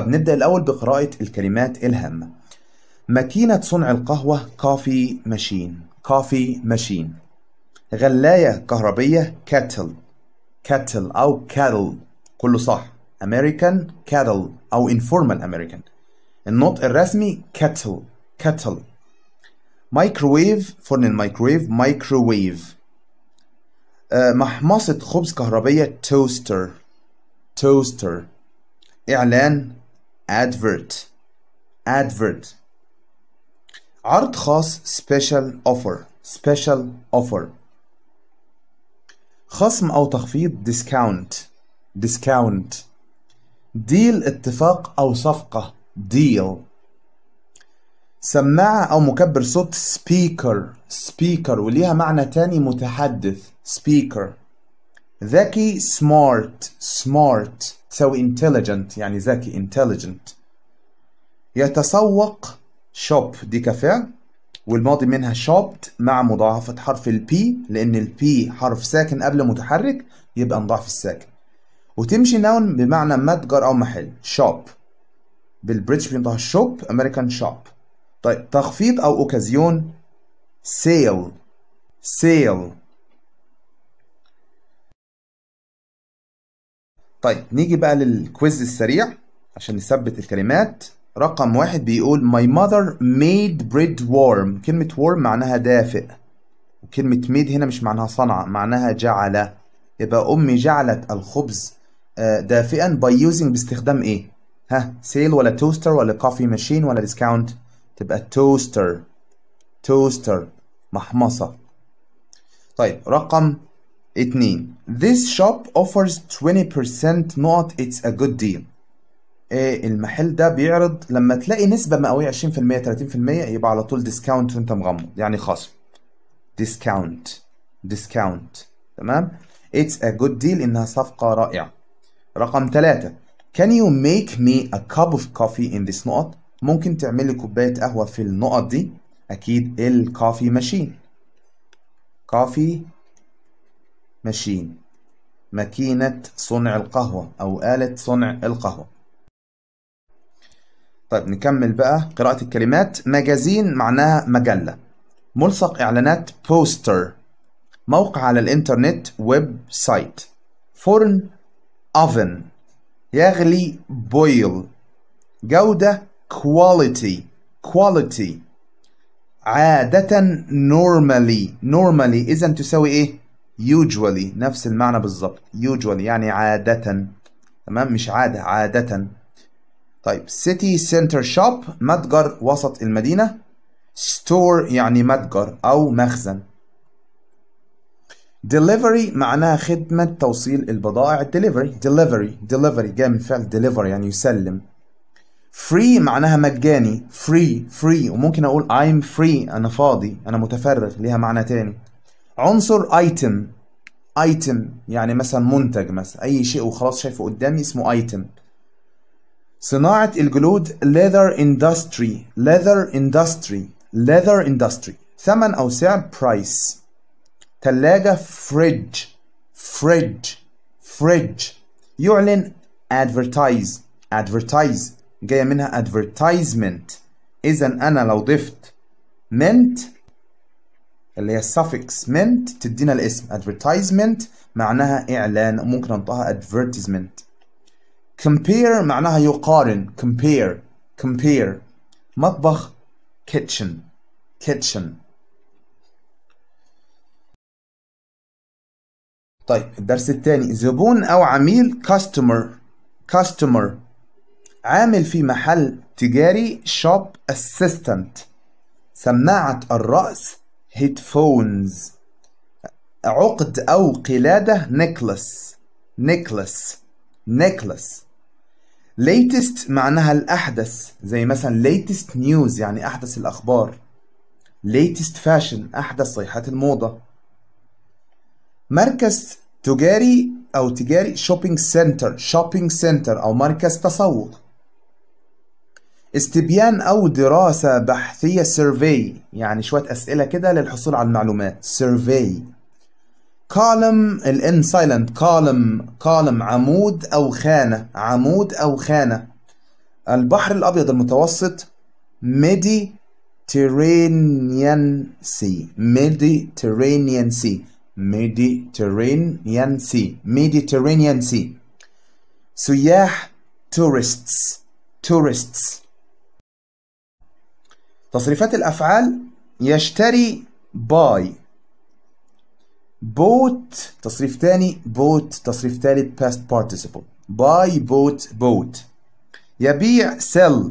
طيب نبدأ الأول بقراءة الكلمات الهامة ماكينة صنع القهوة كافي ماشين كافي ماشين غلاية كهربية كاتل كاتل أو كاتل كله صح أمريكان كاتل أو informal أمريكان النطق الرسمي كاتل كاتل مايكروويف فرن الميكروويف مايكروويف آه، محمصة خبز كهربية توستر توستر إعلان advert advert عرض خاص special offer special offer خصم أو تخفيض discount discount ديل اتفاق أو صفقة deal سماعة أو مكبر صوت speaker speaker وليها معنى تاني متحدث speaker ذكي smart smart تسوي intelligent يعني ذكي intelligent يتسوق shop دي كفعل والماضي منها shopped مع مضاعفة حرف البي لأن البي حرف ساكن قبل متحرك يبقى نضاعف الساكن وتمشي نون بمعنى متجر أو محل shop بالبريتش بينطقها shop أمريكان شوب طيب تخفيض أو occasion sale sale طيب نيجي بقى للكويز السريع عشان نثبت الكلمات رقم واحد بيقول My mother made bread warm كلمة warm معناها دافئ وكلمة made هنا مش معناها صنع معناها جعل يبقى أمي جعلت الخبز آه، دافئا by using باستخدام إيه؟ ها سيل ولا توستر ولا كوفي ماشين ولا ديسكاونت تبقى توستر توستر محمصة طيب رقم اتنين This shop offers 20% نقط It's a good deal إيه المحل ده بيعرض لما تلاقي نسبة مئوية 20% 30% يبقى على طول ديسكاونت وانت مغمض يعني خصم ديسكاونت ديسكاونت تمام It's a good deal إنها صفقة رائعة رقم ثلاثة Can you make me a cup of coffee in this نقط ممكن تعمل لي كوباية قهوة في النقط دي أكيد الكافي ماشين كافي ماشين ماكينة صنع القهوة أو آلة صنع القهوة طيب نكمل بقى قراءة الكلمات مجازين معناها مجلة ملصق إعلانات بوستر موقع على الإنترنت ويب سايت فرن أوفن يغلي بويل جودة كواليتي كواليتي عادة نورمالي نورمالي إذا تساوي إيه؟ usually نفس المعنى بالظبط usually يعني عادة تمام مش عادة عادة طيب city center shop متجر وسط المدينة store يعني متجر أو مخزن delivery معناها خدمة توصيل البضائع delivery delivery delivery جاي من فعل deliver يعني يسلم free معناها مجاني free free وممكن أقول I'm free أنا فاضي أنا متفرغ ليها معنى تاني عنصر ايتم ايتم يعني مثلا منتج مثلا اي شيء وخلاص شايفه قدامي اسمه ايتم صناعة الجلود leather industry leather industry leather industry ثمن أو سعر price تلاجة fridge fridge fridge يعلن advertise advertise جاية منها advertisement إذا أنا لو ضفت ment اللي هي السفكس منت تدينا الاسم advertisement معناها اعلان ممكن انطقها advertisement compare معناها يقارن compare compare مطبخ kitchen kitchen طيب الدرس الثاني زبون او عميل customer customer عامل في محل تجاري shop assistant سماعة الرأس هيدفونز عقد أو قلادة نيكلس نيكلس نيكلس ليتست معناها الأحدث زي مثلا ليتست نيوز يعني أحدث الأخبار ليتست فاشن أحدث صيحات الموضة مركز تجاري أو تجاري شوبينج سنتر شوبينج سنتر أو مركز تسوق استبيان أو دراسة بحثية survey يعني شوية أسئلة كده للحصول على المعلومات survey column الان سايلنت column column عمود أو خانة عمود أو خانة البحر الأبيض المتوسط Mediterranean Sea Mediterranean Sea Mediterranean Sea Mediterranean Sea سياح tourists tourists تصريفات الأفعال يشتري باي بوت تصريف تاني بوت تصريف تالت past participle باي بوت بوت يبيع sell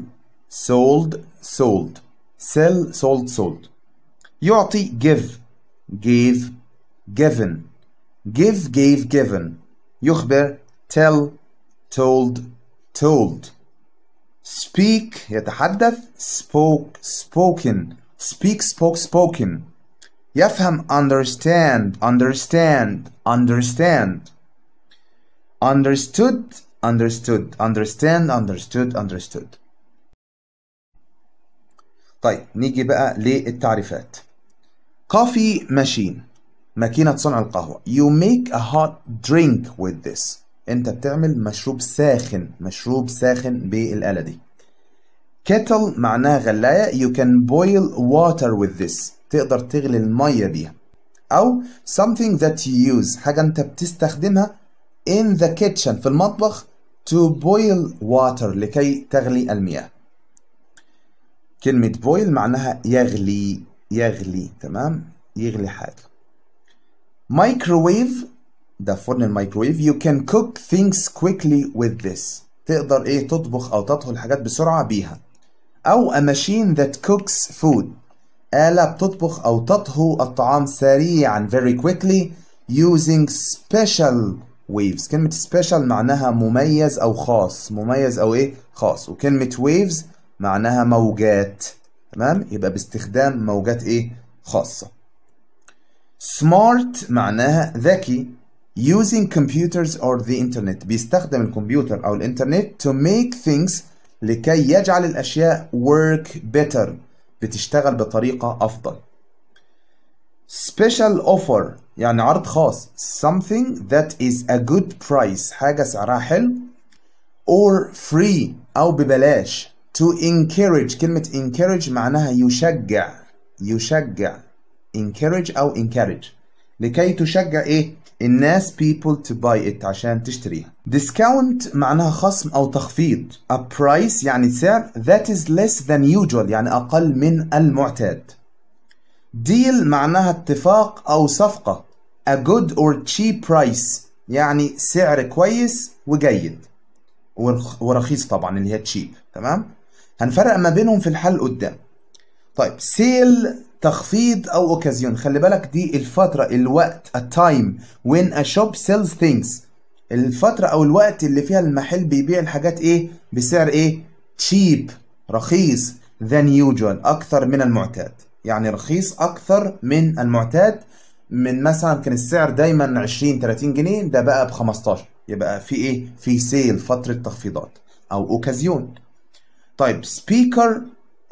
sold sold sell sold sold يعطي give gave given give gave given يخبر tell told told speak يتحدث spoke spoken speak spoke spoken يفهم understand understand understand understood understood understand understood understood طيب نيجي بقى للتعريفات coffee machine ماكينة صنع القهوة you make a hot drink with this انت بتعمل مشروب ساخن مشروب ساخن بالآلة دي كيتل معناها غلاية you can boil water with this تقدر تغلي المية بيها أو something that you use حاجة أنت بتستخدمها in the kitchen في المطبخ to boil water لكي تغلي المياه كلمة boil معناها يغلي يغلي تمام يغلي حاجة microwave ده فرن الميكرويف you can cook things quickly with this تقدر ايه تطبخ او تطهو الحاجات بسرعة بيها او a machine that cooks food آلة بتطبخ او تطهو الطعام سريعا very quickly using special waves كلمة special معناها مميز او خاص مميز او ايه خاص وكلمة waves معناها موجات تمام يبقى باستخدام موجات ايه خاصة smart معناها ذكي using computers or the internet بيستخدم الكمبيوتر أو الإنترنت to make things لكي يجعل الأشياء work better بتشتغل بطريقة أفضل special offer يعني عرض خاص something that is a good price حاجة سعرها حلو or free أو ببلاش to encourage كلمة encourage معناها يشجع يشجع encourage أو encourage لكي تشجع إيه الناس people to buy it عشان تشتريها discount معناها خصم أو تخفيض a price يعني سعر that is less than usual يعني أقل من المعتاد deal معناها اتفاق أو صفقة a good or cheap price يعني سعر كويس وجيد ورخيص طبعا اللي هي cheap تمام هنفرق ما بينهم في الحل قدام طيب سيل تخفيض او اوكازيون خلي بالك دي الفتره الوقت التايم وين ا شوب سيلز ثينجز الفتره او الوقت اللي فيها المحل بيبيع الحاجات ايه بسعر ايه تشيب رخيص than usual اكثر من المعتاد يعني رخيص اكثر من المعتاد من مثلا كان السعر دايما 20 30 جنيه ده بقى ب 15 يبقى في ايه في سيل فتره تخفيضات او اوكازيون طيب سبيكر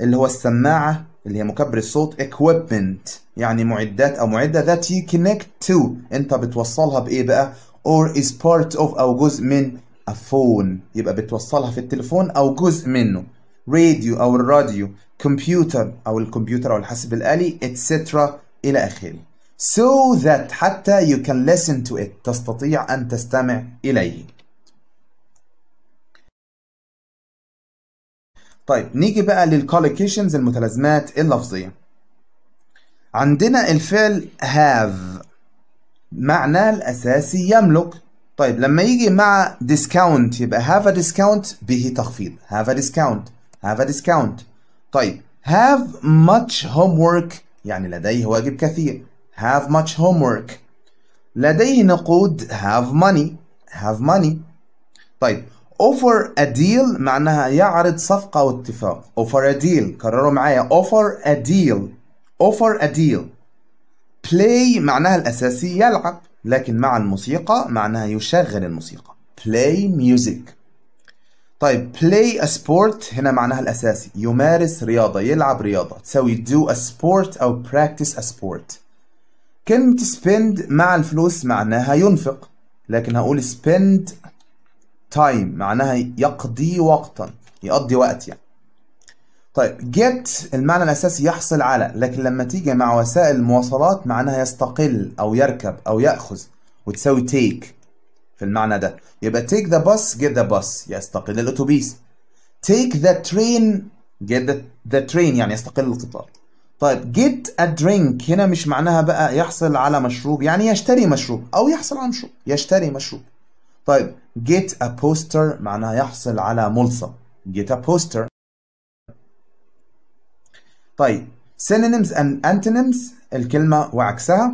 اللي هو السماعه اللي هي مكبر الصوت equipment يعني معدات او معده that you connect to انت بتوصلها بايه بقى or is part of او جزء من a phone يبقى بتوصلها في التليفون او جزء منه راديو او الراديو كمبيوتر او الكمبيوتر او الحاسب الالي etc الى اخره so that حتى you can listen to it تستطيع ان تستمع اليه طيب نيجي بقى للكولوكيشنز المتلازمات اللفظية عندنا الفعل have معناه الأساسي يملك طيب لما يجي مع discount يبقى have a discount به تخفيض have a discount have a discount طيب have much homework يعني لديه واجب كثير have much homework لديه نقود have money have money طيب offer a deal معناها يعرض صفقة واتفاق offer a deal كرروا معايا offer a deal offer a deal play معناها الأساسي يلعب لكن مع الموسيقى معناها يشغل الموسيقى play music طيب play a sport هنا معناها الأساسي يمارس رياضة يلعب رياضة تسوي do a sport أو practice a sport كلمة spend مع الفلوس معناها ينفق لكن هقول spend تايم معناها يقضي وقتا يقضي وقت يعني طيب جيت المعنى الأساسي يحصل على لكن لما تيجي مع وسائل المواصلات معناها يستقل أو يركب أو يأخذ وتساوي تيك في المعنى ده يبقى تيك ذا باس جيت ذا باس يستقل الأتوبيس تيك ذا ترين جيت ذا ترين يعني يستقل القطار طيب جيت ا درينك هنا مش معناها بقى يحصل على مشروب يعني يشتري مشروب أو يحصل على مشروب يشتري مشروب طيب get a poster معناها يحصل على ملصق get a poster طيب synonyms and antonyms الكلمة وعكسها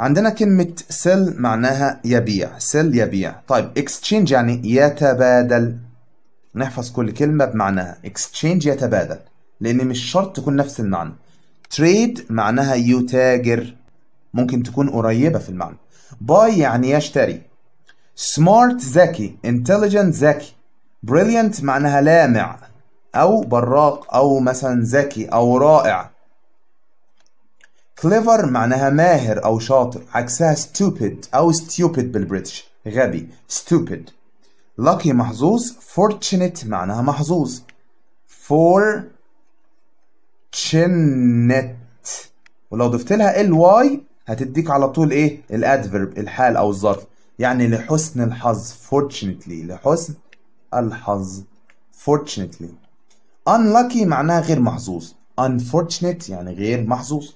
عندنا كلمة sell معناها يبيع sell يبيع طيب exchange يعني يتبادل نحفظ كل كلمة بمعناها exchange يتبادل لأن مش شرط تكون نفس المعنى trade معناها يتاجر ممكن تكون قريبة في المعنى buy يعني يشتري سمارت ذكي انتليجنت ذكي بريليانت معناها لامع او براق او مثلا ذكي او رائع clever معناها ماهر او شاطر عكسها ستوبيد او ستوبيد بالبريتش غبي ستوبيد لاكي محظوظ فورتشنت معناها محظوظ fortunate ولو ضفت لها الواي هتديك على طول ايه الادفرب الحال او الظرف يعني لحسن الحظ fortunately لحسن الحظ fortunately unlucky معناها غير محظوظ unfortunate يعني غير محظوظ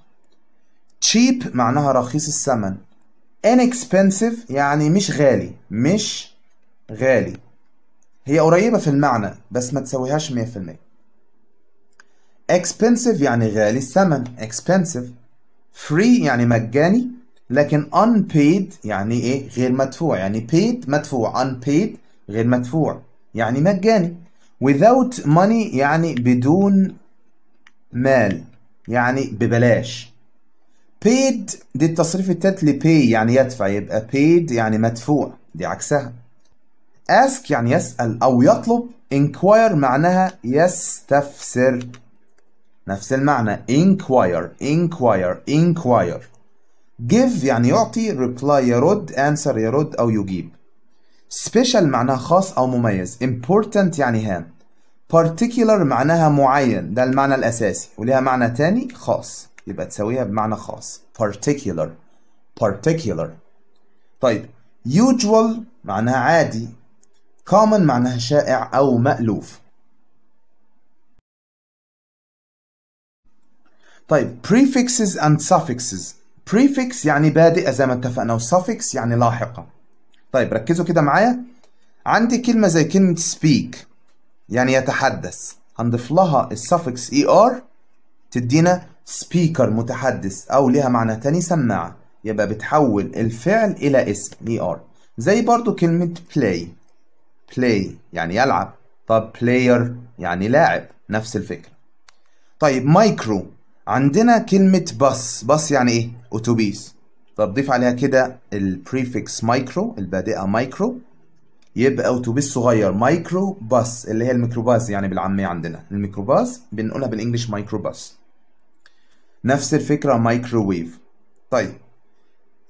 cheap معناها رخيص الثمن inexpensive يعني مش غالي مش غالي هي قريبة في المعنى بس ما تسويهاش 100% expensive يعني غالي الثمن expensive free يعني مجاني لكن unpaid يعني ايه غير مدفوع يعني paid مدفوع unpaid غير مدفوع يعني مجاني without money يعني بدون مال يعني ببلاش paid دي التصريف التالت ل pay يعني يدفع يبقى paid يعني مدفوع دي عكسها ask يعني يسأل أو يطلب inquire معناها يستفسر نفس المعنى inquire inquire inquire give يعني يعطي reply يرد answer يرد أو يجيب special معناها خاص أو مميز important يعني هام particular معناها معين ده المعنى الأساسي وليها معنى تاني خاص يبقى تساويها بمعنى خاص particular particular طيب usual معناها عادي common معناها شائع أو مألوف طيب prefixes and suffixes prefix يعني بادئة زي ما اتفقنا و suffix يعني لاحقة طيب ركزوا كده معايا عندي كلمة زي كلمة speak يعني يتحدث هنضيف لها السفكس er تدينا speaker متحدث أو ليها معنى تاني سماعة يبقى بتحول الفعل إلى اسم er زي برضو كلمة play play يعني يلعب طب player يعني لاعب نفس الفكرة طيب مايكرو عندنا كلمة بس بس يعني ايه اتوبيس طب ضيف عليها كده البريفكس مايكرو البادئة مايكرو يبقى اتوبيس صغير مايكرو بس اللي هي الميكروباص يعني بالعامية عندنا الميكروباص بنقولها بالانجلش مايكرو بس نفس الفكرة مايكروويف طيب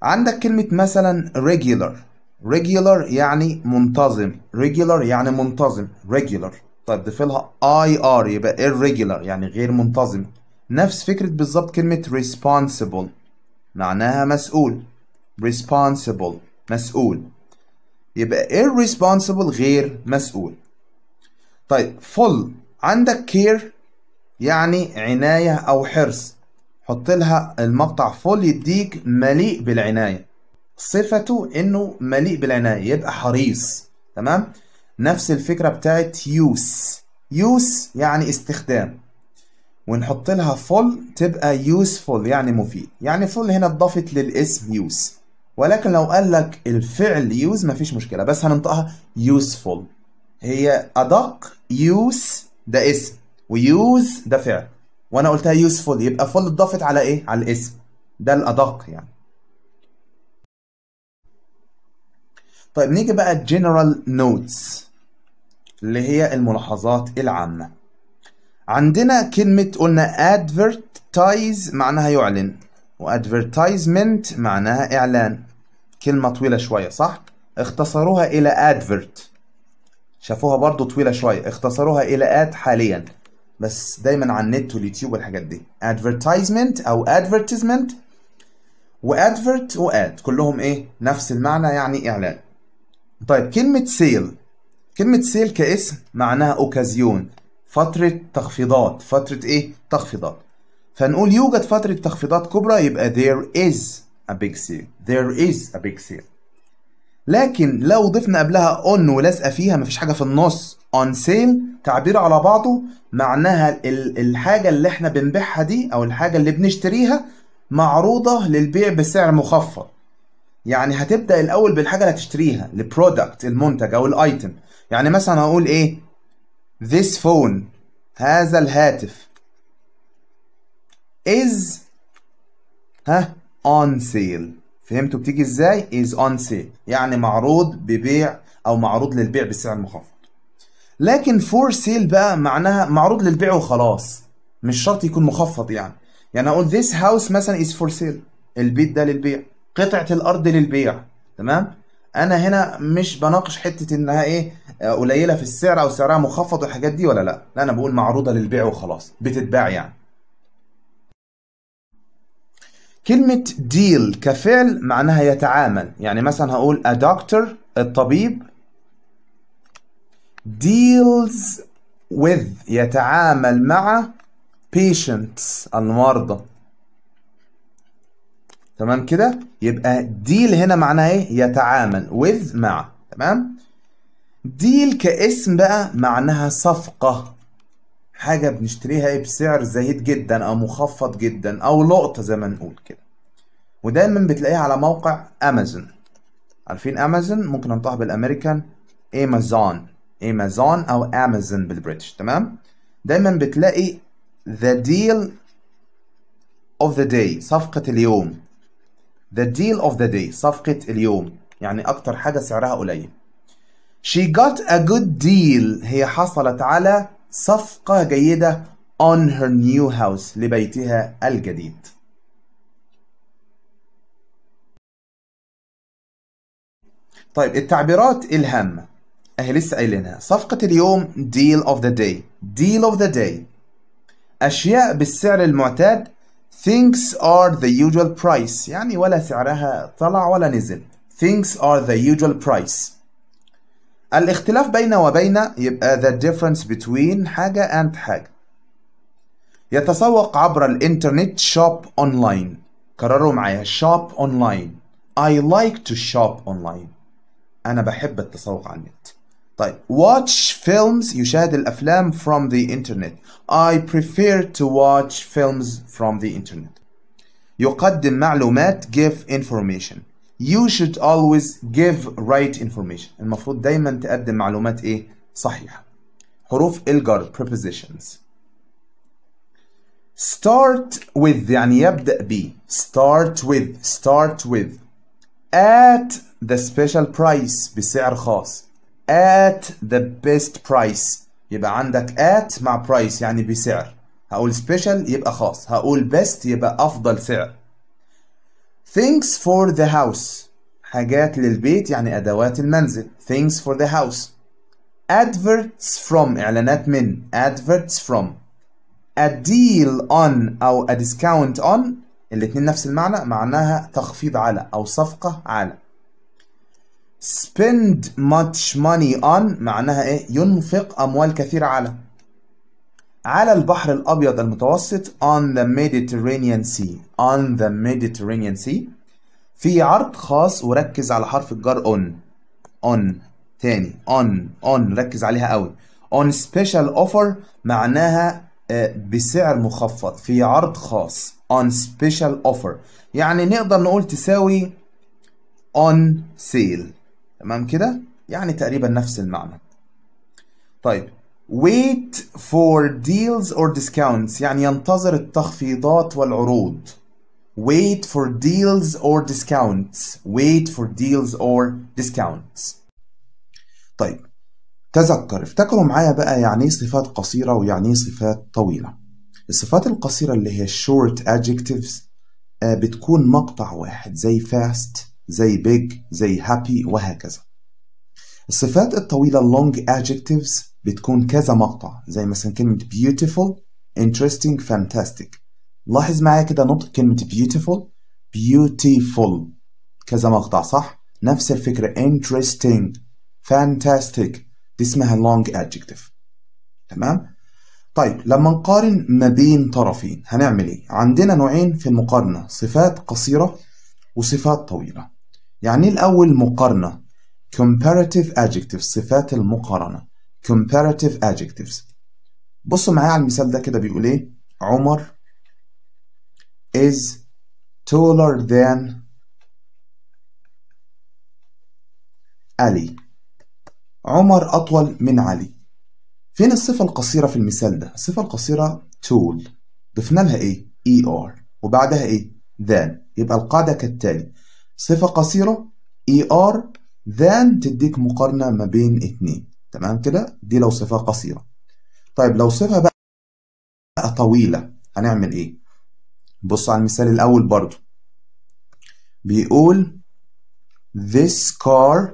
عندك كلمة مثلا regular regular يعني منتظم regular يعني منتظم regular طيب ضيف لها ir يبقى irregular يعني غير منتظم نفس فكرة بالظبط كلمة responsible معناها مسؤول responsible مسؤول يبقى irresponsible غير مسؤول طيب full عندك care يعني عناية أو حرص حط لها المقطع full يديك مليء بالعناية صفته إنه مليء بالعناية يبقى حريص تمام نفس الفكرة بتاعت use use يعني استخدام ونحط لها فول تبقى يوسفول يعني مفيد يعني فول هنا اتضافت للاسم يوس ولكن لو قال لك الفعل ما مفيش مشكلة بس هننطقها يوسفول هي أدق يوس ده اسم ويوز ده فعل وأنا قلتها يوسفول يبقى فول اتضافت على إيه؟ على الاسم ده الأدق يعني طيب نيجي بقى الجنرال نوتس اللي هي الملاحظات العامة عندنا كلمة قلنا advertise معناها يعلن وadvertisement معناها إعلان كلمة طويلة شوية صح؟ اختصروها إلى advert شافوها برضو طويلة شوية اختصروها إلى ad حاليا بس دايما على النت واليوتيوب والحاجات دي advertisement أو advertisement وadvert وad كلهم إيه؟ نفس المعنى يعني إعلان طيب كلمة sale كلمة سيل كاسم معناها اوكازيون فترة تخفيضات فترة ايه تخفيضات فنقول يوجد فترة تخفيضات كبرى يبقى there is a big sale there is a big sale لكن لو ضفنا قبلها on ولازقه فيها مفيش حاجه في النص on sale تعبير على بعضه معناها الحاجه اللي احنا بنبيعها دي او الحاجه اللي بنشتريها معروضه للبيع بسعر مخفض يعني هتبدا الاول بالحاجه اللي هتشتريها البرودكت المنتج او الايتم يعني مثلا هقول ايه This phone هذا الهاتف is ها on sale فهمتوا بتيجي ازاي is on sale يعني معروض ببيع او معروض للبيع بسعر مخفض لكن for sale بقى معناها معروض للبيع وخلاص مش شرط يكون مخفض يعني يعني اقول this house مثلا is for sale البيت ده للبيع قطعة الارض للبيع تمام انا هنا مش بناقش حته انها ايه آه، قليله في السعر او سعرها مخفض والحاجات دي ولا لا لا انا بقول معروضه للبيع وخلاص بتتباع يعني كلمة ديل كفعل معناها يتعامل يعني مثلا هقول a doctor الطبيب deals with يتعامل مع patients المرضى تمام كده يبقى ديل هنا معناها ايه يتعامل with مع تمام ديل كاسم بقى معناها صفقة حاجة بنشتريها ايه بسعر زهيد جدا او مخفض جدا او لقطة زي ما نقول كده ودايما بتلاقيه على موقع امازون عارفين امازون ممكن انطقها بالامريكان امازون امازون او امازون بالبريتش تمام دايما بتلاقي the deal of the day صفقة اليوم The deal of the day صفقة اليوم يعني أكتر حاجة سعرها قليل She got a good deal هي حصلت على صفقة جيدة on her new house لبيتها الجديد طيب التعبيرات الهامة اهي لسه قايلينها صفقة اليوم deal of the day deal of the day أشياء بالسعر المعتاد things are the usual price يعني ولا سعرها طلع ولا نزل things are the usual price الاختلاف بين وبين يبقى the difference between حاجة and حاجة يتسوق عبر الانترنت shop online كرروا معايا shop online I like to shop online أنا بحب التسوق على النت طيب watch films يشاهد الأفلام from the internet I prefer to watch films from the internet يقدم معلومات give information You should always give right information المفروض دايما تقدم معلومات إيه؟ صحيحة حروف الجر prepositions start with يعني يبدأ ب start with start with at the special price بسعر خاص at the best price يبقى عندك at مع price يعني بسعر هقول special يبقى خاص هقول best يبقى أفضل سعر things for the house حاجات للبيت يعني أدوات المنزل things for the house adverts from إعلانات من adverts from a deal on أو a discount on الاتنين نفس المعنى معناها تخفيض على أو صفقة على spend much money on معناها ايه ينفق اموال كثيره على على البحر الابيض المتوسط on the Mediterranean Sea on the Mediterranean Sea في عرض خاص وركز على حرف الجر on on تاني on on ركز عليها قوي on special offer معناها آه، بسعر مخفض في عرض خاص on special offer يعني نقدر نقول تساوي on sale تمام كده يعني تقريبا نفس المعنى طيب wait for deals or discounts يعني ينتظر التخفيضات والعروض wait for deals or discounts wait for deals or discounts طيب تذكر افتكروا معايا بقى يعني ايه صفات قصيرة ويعني ايه صفات طويلة الصفات القصيرة اللي هي short adjectives آه، بتكون مقطع واحد زي fast زي big زي happy وهكذا الصفات الطويلة long adjectives بتكون كذا مقطع زي مثلا كلمة beautiful interesting fantastic لاحظ معايا كده نطق كلمة beautiful beautiful كذا مقطع صح نفس الفكرة interesting fantastic دي اسمها long adjective تمام طيب لما نقارن ما بين طرفين هنعمل ايه عندنا نوعين في المقارنة صفات قصيرة وصفات طويلة يعني الأول مقارنة comparative adjectives صفات المقارنة comparative adjectives بصوا معايا على المثال ده كده بيقول ايه عمر is taller than علي عمر أطول من علي فين الصفة القصيرة في المثال ده الصفة القصيرة tall ضفنا لها ايه er وبعدها ايه than يبقى القاعدة كالتالي صفة قصيرة ER than تديك مقارنة ما بين اتنين تمام كده دي لو صفة قصيرة طيب لو صفة بقى طويلة هنعمل ايه بص على المثال الاول برضو بيقول this car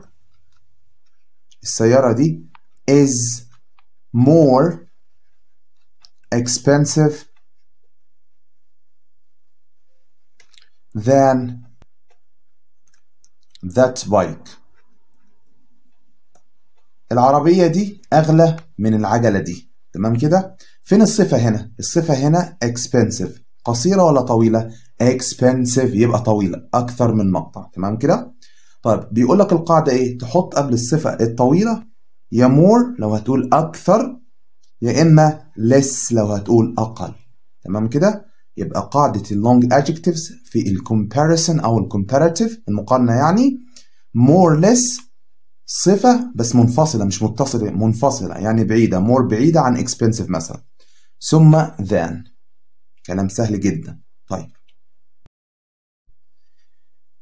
السيارة دي is more expensive than that bike العربية دي أغلى من العجلة دي تمام كده فين الصفة هنا الصفة هنا expensive قصيرة ولا طويلة expensive يبقى طويلة أكثر من مقطع تمام كده طيب بيقول لك القاعدة إيه تحط قبل الصفة الطويلة يا more لو هتقول أكثر يا إما less لو هتقول أقل تمام كده يبقى قاعدة الـ long adjectives في الـ comparison أو الـ comparative المقارنة يعني more less صفة بس منفصلة مش متصلة منفصلة يعني بعيدة more بعيدة عن expensive مثلا ثم than كلام سهل جدا طيب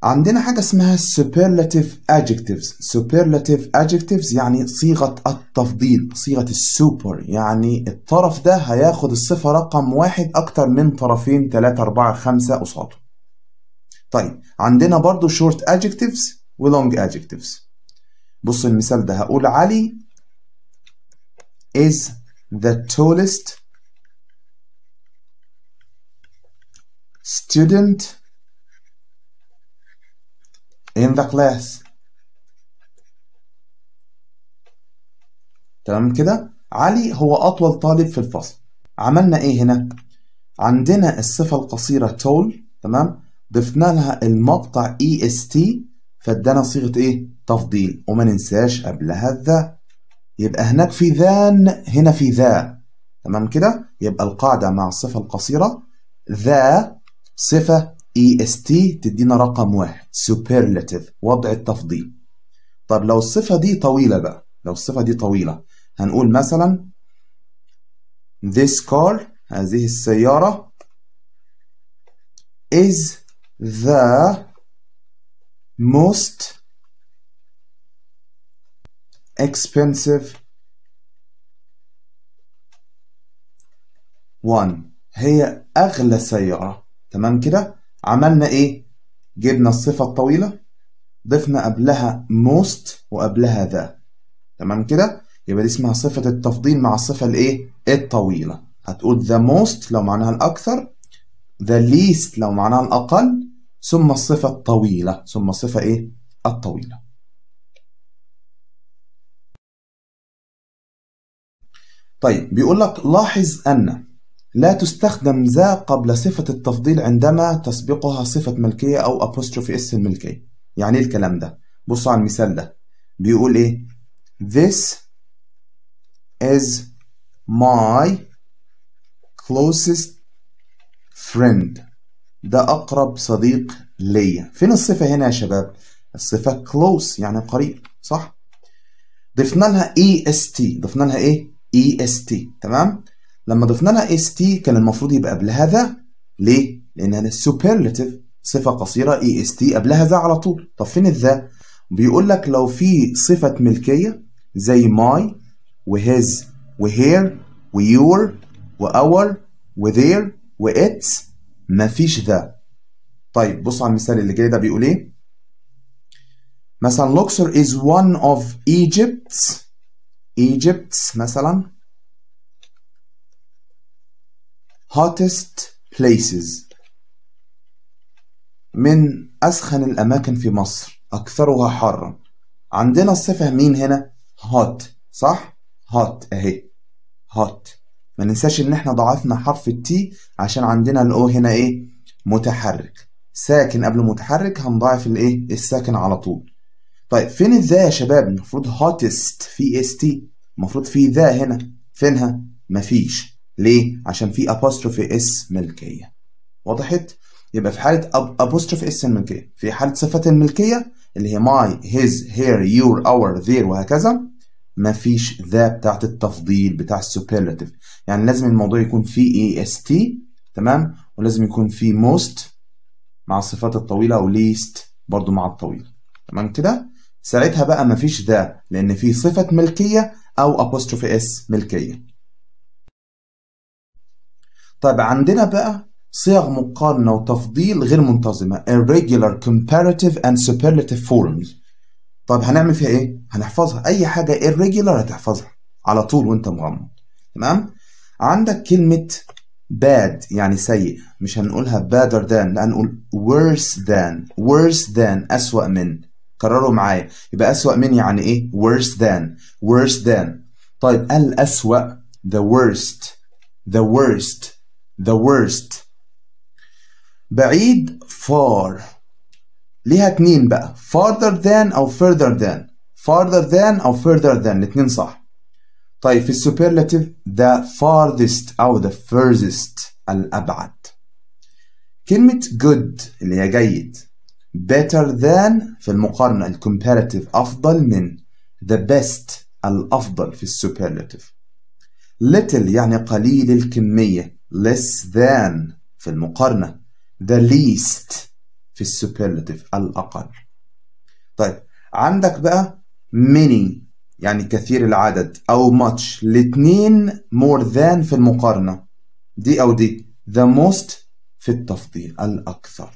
عندنا حاجة اسمها superlative adjectives superlative adjectives يعني صيغة التفضيل صيغة السوبر يعني الطرف ده هياخد الصفة رقم واحد أكتر من طرفين تلاتة أربعة خمسة قصاده طيب عندنا برضو short adjectives ولونج adjectives بص المثال ده هقول علي is the tallest student in the class تمام كده علي هو أطول طالب في الفصل عملنا إيه هنا عندنا الصفة القصيرة tall تمام ضفنا لها المقطع est فادانا صيغة إيه تفضيل وما ننساش قبلها ذا يبقى هناك في ذان هنا في ذا تمام كده يبقى القاعدة مع الصفة القصيرة ذا صفة est تدينا رقم واحد superlative وضع التفضيل طب لو الصفة دي طويلة بقى لو الصفة دي طويلة هنقول مثلا this car هذه السيارة is the most expensive one هي أغلى سيارة تمام كده عملنا ايه جبنا الصفة الطويلة ضفنا قبلها most وقبلها ذا تمام كده يبقى دي اسمها صفة التفضيل مع الصفة الايه الطويلة هتقول the most لو معناها الأكثر the least لو معناها الأقل ثم الصفة الطويلة ثم الصفة ايه الطويلة طيب بيقول لك لاحظ أن لا تستخدم ذا قبل صفة التفضيل عندما تسبقها صفة ملكية أو apostrophe اس الملكية يعني ايه الكلام ده بصوا على المثال ده بيقول ايه this is my closest friend ده أقرب صديق ليا فين الصفة هنا يا شباب الصفة close يعني قريب صح ضفنا لها est ضفنا لها ايه est تمام لما ضفنا لها اس تي كان المفروض يبقى قبلها ذا ليه؟ لأنها السوبرلاتيف صفة قصيرة اي e اس تي قبلها ذا على طول طب فين الذا؟ بيقول لك لو في صفة ملكية زي ماي وهيز وهير ويور وأور وذير وإتس مفيش ذا طيب بص على المثال اللي جاي ده بيقول ايه؟ مثلا لوكسور is one of Egypt's Egypt's مثلا hottest places من أسخن الأماكن في مصر أكثرها حرا عندنا الصفة مين هنا hot صح hot أهي hot ما ننساش إن إحنا ضعفنا حرف التي عشان عندنا الأو هنا إيه متحرك ساكن قبل متحرك هنضاعف الإيه الساكن على طول طيب فين الذا يا شباب المفروض hottest في اس تي المفروض في ذا هنا فينها مفيش ليه؟ عشان في apostrophe اس ملكية وضحت؟ يبقى في حالة apostrophe اس الملكية في حالة صفة الملكية اللي هي my, his, her, your, our, their وهكذا مفيش ذا بتاعت التفضيل بتاع السوبرلاتيف يعني لازم الموضوع يكون فيه اي اس تي تمام ولازم يكون فيه most مع الصفات الطويلة أو least برضو مع الطويل تمام كده ساعتها بقى مفيش ذا لأن في صفة ملكية أو apostrophe اس ملكية طيب عندنا بقى صيغ مقارنة وتفضيل غير منتظمة irregular comparative and superlative forms طب هنعمل فيها ايه؟ هنحفظها اي حاجة irregular هتحفظها على طول وانت مغمض تمام؟ عندك كلمة bad يعني سيء مش هنقولها better than لا هنقول worse than worse than أسوأ من كرروا معايا يبقى أسوأ من يعني ايه؟ worse than worse than طيب الأسوأ the worst the worst the worst بعيد far ليها اتنين بقى farther than أو further than farther than أو further than الاتنين صح طيب في superlative the farthest أو the furthest الأبعد كلمة good اللي هي جيد better than في المقارنة الcomparative أفضل من the best الأفضل في السوبرلاتيف little يعني قليل الكمية less than في المقارنة the least في السوبرلاتيف الأقل طيب عندك بقى many يعني كثير العدد أو much الاتنين more than في المقارنة دي أو دي the most في التفضيل الأكثر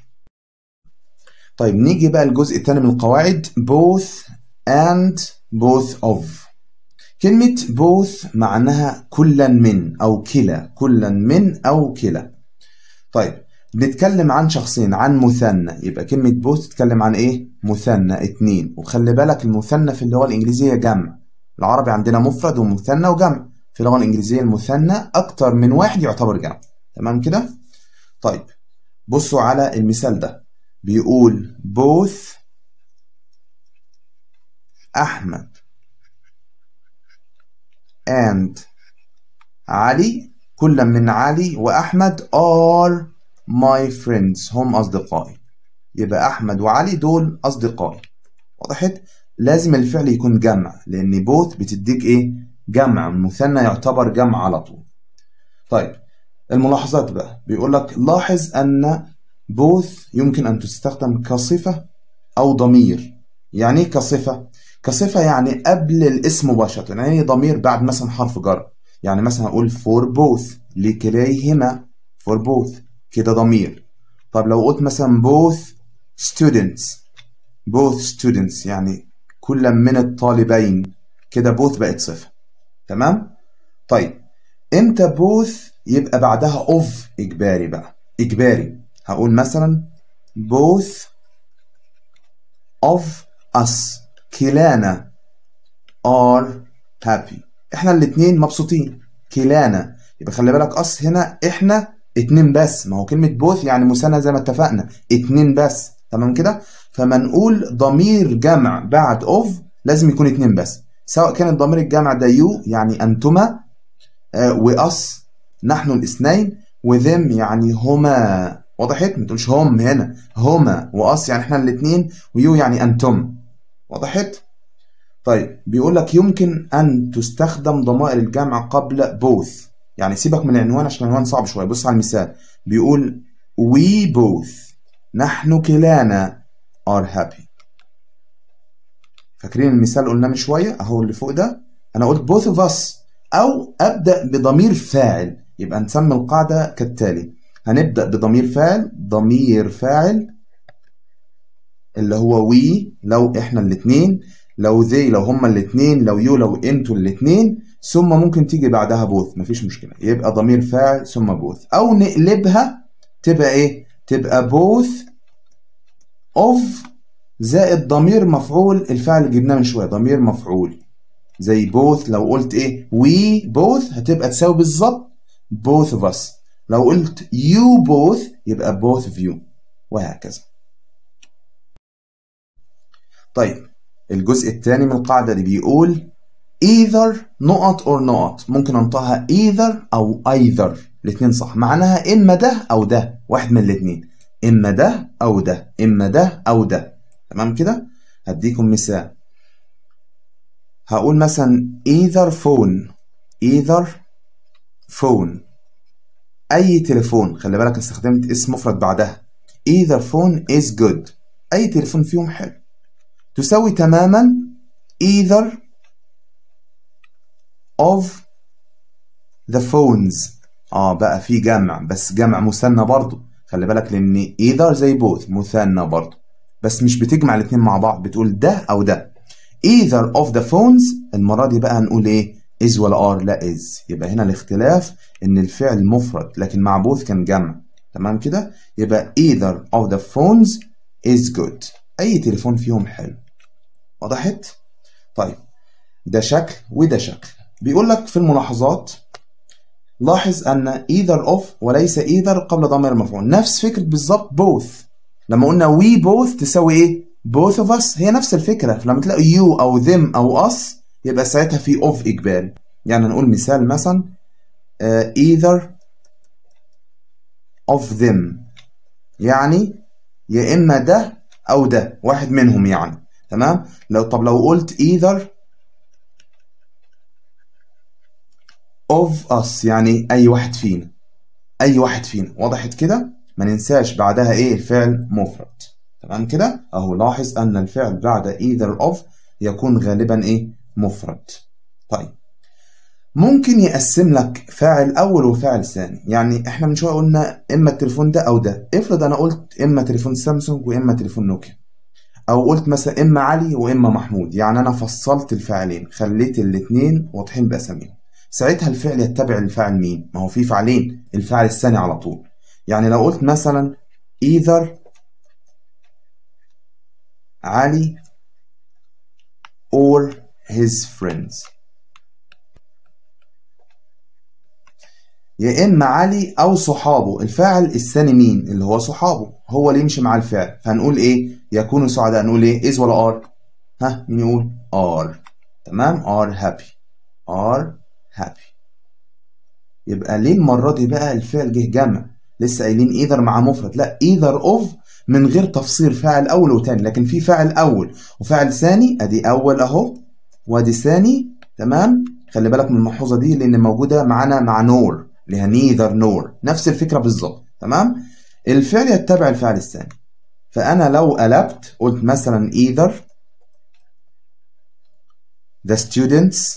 طيب نيجي بقى الجزء الثاني من القواعد both and both of كلمة both معناها كلا من أو كلا كلا من أو كلا طيب بنتكلم عن شخصين عن مثنى يبقى كلمة بوث تتكلم عن ايه؟ مثنى اتنين وخلي بالك المثنى في اللغة الإنجليزية جمع العربي عندنا مفرد ومثنى وجمع في اللغة الإنجليزية المثنى أكتر من واحد يعتبر جمع تمام كده؟ طيب بصوا على المثال ده بيقول both أحمد and علي كل من علي وأحمد are my friends هم أصدقائي يبقى أحمد وعلي دول أصدقائي وضحت؟ لازم الفعل يكون جمع لأن both بتديك إيه؟ جمع المثنى يعتبر جمع على طول طيب الملاحظات بقى بيقول لك لاحظ أن both يمكن أن تستخدم كصفة أو ضمير يعني إيه كصفة كصفة يعني قبل الاسم مباشرة يعني ضمير بعد مثلا حرف جر يعني مثلا أقول for both لكليهما for both كده ضمير طب لو قلت مثلا both students both students يعني كل من الطالبين كده both بقت صفة تمام طيب امتى both يبقى بعدها of إجباري بقى إجباري هقول مثلا both of us كلانا are happy احنا الاتنين مبسوطين كلانا يبقى خلي بالك اس هنا احنا اتنين بس ما هو كلمة بوث يعني مثنى زي ما اتفقنا اتنين بس تمام كده فما نقول ضمير جمع بعد اوف لازم يكون اتنين بس سواء كان الضمير الجمع ده يو يعني انتما آه واس نحن الاثنين وذم يعني هما وضحت إيه؟ ما تقولش هم هنا هما واس يعني احنا الاثنين ويو يعني انتم وضحت؟ طيب بيقول لك يمكن أن تستخدم ضمائر الجمع قبل both يعني سيبك من العنوان عشان العنوان صعب شوية بص على المثال بيقول we both نحن كلانا are happy فاكرين المثال قلناه من شوية أهو اللي فوق ده أنا قلت both of us أو أبدأ بضمير فاعل يبقى نسمي القاعدة كالتالي هنبدأ بضمير فاعل ضمير فاعل اللي هو وي لو احنا الاثنين لو ذي لو هما الاثنين لو يو لو انتوا الاثنين ثم ممكن تيجي بعدها بوث مفيش مشكله يبقى ضمير فاعل ثم بوث او نقلبها تبقى ايه تبقى بوث اوف زائد ضمير مفعول الفعل اللي جبناه من شويه ضمير مفعول زي بوث لو قلت ايه وي بوث هتبقى تساوي بالظبط بوث اوف اس لو قلت يو بوث يبقى بوث اوف يو وهكذا طيب الجزء الثاني من القاعدة دي بيقول either نقط or نقط ممكن انطقها either أو either الاتنين صح معناها إما ده أو ده واحد من الاتنين إما ده أو ده إما ده أو ده تمام كده هديكم مثال هقول مثلا either phone either phone أي تليفون خلي بالك استخدمت اسم مفرد بعدها either phone is good أي تليفون فيهم حلو تساوي تماما either of the phones اه بقى في جمع بس جمع مثنى برضه خلي بالك لان either زي both مثنى برضه بس مش بتجمع الاتنين مع بعض بتقول ده او ده either of the phones المرة دي بقى هنقول ايه is ولا are لا is يبقى هنا الاختلاف ان الفعل مفرد لكن مع both كان جمع تمام كده يبقى either of the phones is good اي تليفون فيهم حلو وضحت؟ طيب ده شكل وده شكل بيقول لك في الملاحظات لاحظ ان either of وليس either قبل ضمير المفعول نفس فكره بالظبط both لما قلنا we both تساوي ايه both of us هي نفس الفكره فلما تلاقي you او them او us يبقى ساعتها في of إجبال يعني نقول مثال مثلا uh, either of them يعني يا اما ده او ده واحد منهم يعني تمام لو طب لو قلت either of us يعني اي واحد فينا اي واحد فينا وضحت كده ما ننساش بعدها ايه الفعل مفرد تمام كده اهو لاحظ ان الفعل بعد either of يكون غالبا ايه مفرد طيب ممكن يقسم لك فاعل اول وفاعل ثاني يعني احنا من شويه قلنا اما التليفون ده او ده افرض انا قلت اما تليفون سامسونج واما تليفون نوكيا او قلت مثلا اما علي واما محمود يعني انا فصلت الفعلين خليت الاتنين واضحين باساميهم ساعتها الفعل يتبع الفاعل مين ما هو في فعلين الفعل الثاني على طول يعني لو قلت مثلا either علي or his friends يا اما علي او صحابه الفاعل الثاني مين اللي هو صحابه هو اللي يمشي مع الفعل فهنقول ايه يكون سعداء نقول ايه از ولا ار ها مين يقول ار تمام ار هابي ار هابي يبقى ليه المره دي بقى الفعل جه جمع لسه قايلين ايذر مع مفرد لا ايذر اوف من غير تفصيل فاعل اول وثاني لكن في فاعل اول وفاعل ثاني ادي اول اهو وادي ثاني تمام خلي بالك من الملحوظه دي لان موجوده معانا مع نور اللي هي نيذر نور نفس الفكره بالظبط تمام الفعل يتبع الفعل الثاني فأنا لو قلبت قلت مثلا either the students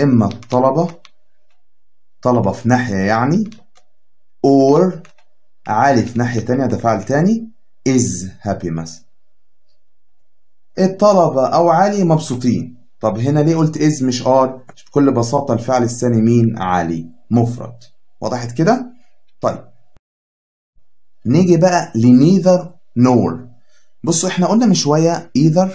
إما الطلبة طلبة في ناحية يعني or علي في ناحية تانية ده فعل تاني is happy مثلا الطلبة أو علي مبسوطين طب هنا ليه قلت is مش are بكل بساطة الفعل الثاني مين علي مفرد وضحت كده طيب نيجي بقى لنيذر nor بصوا احنا قلنا من شويه either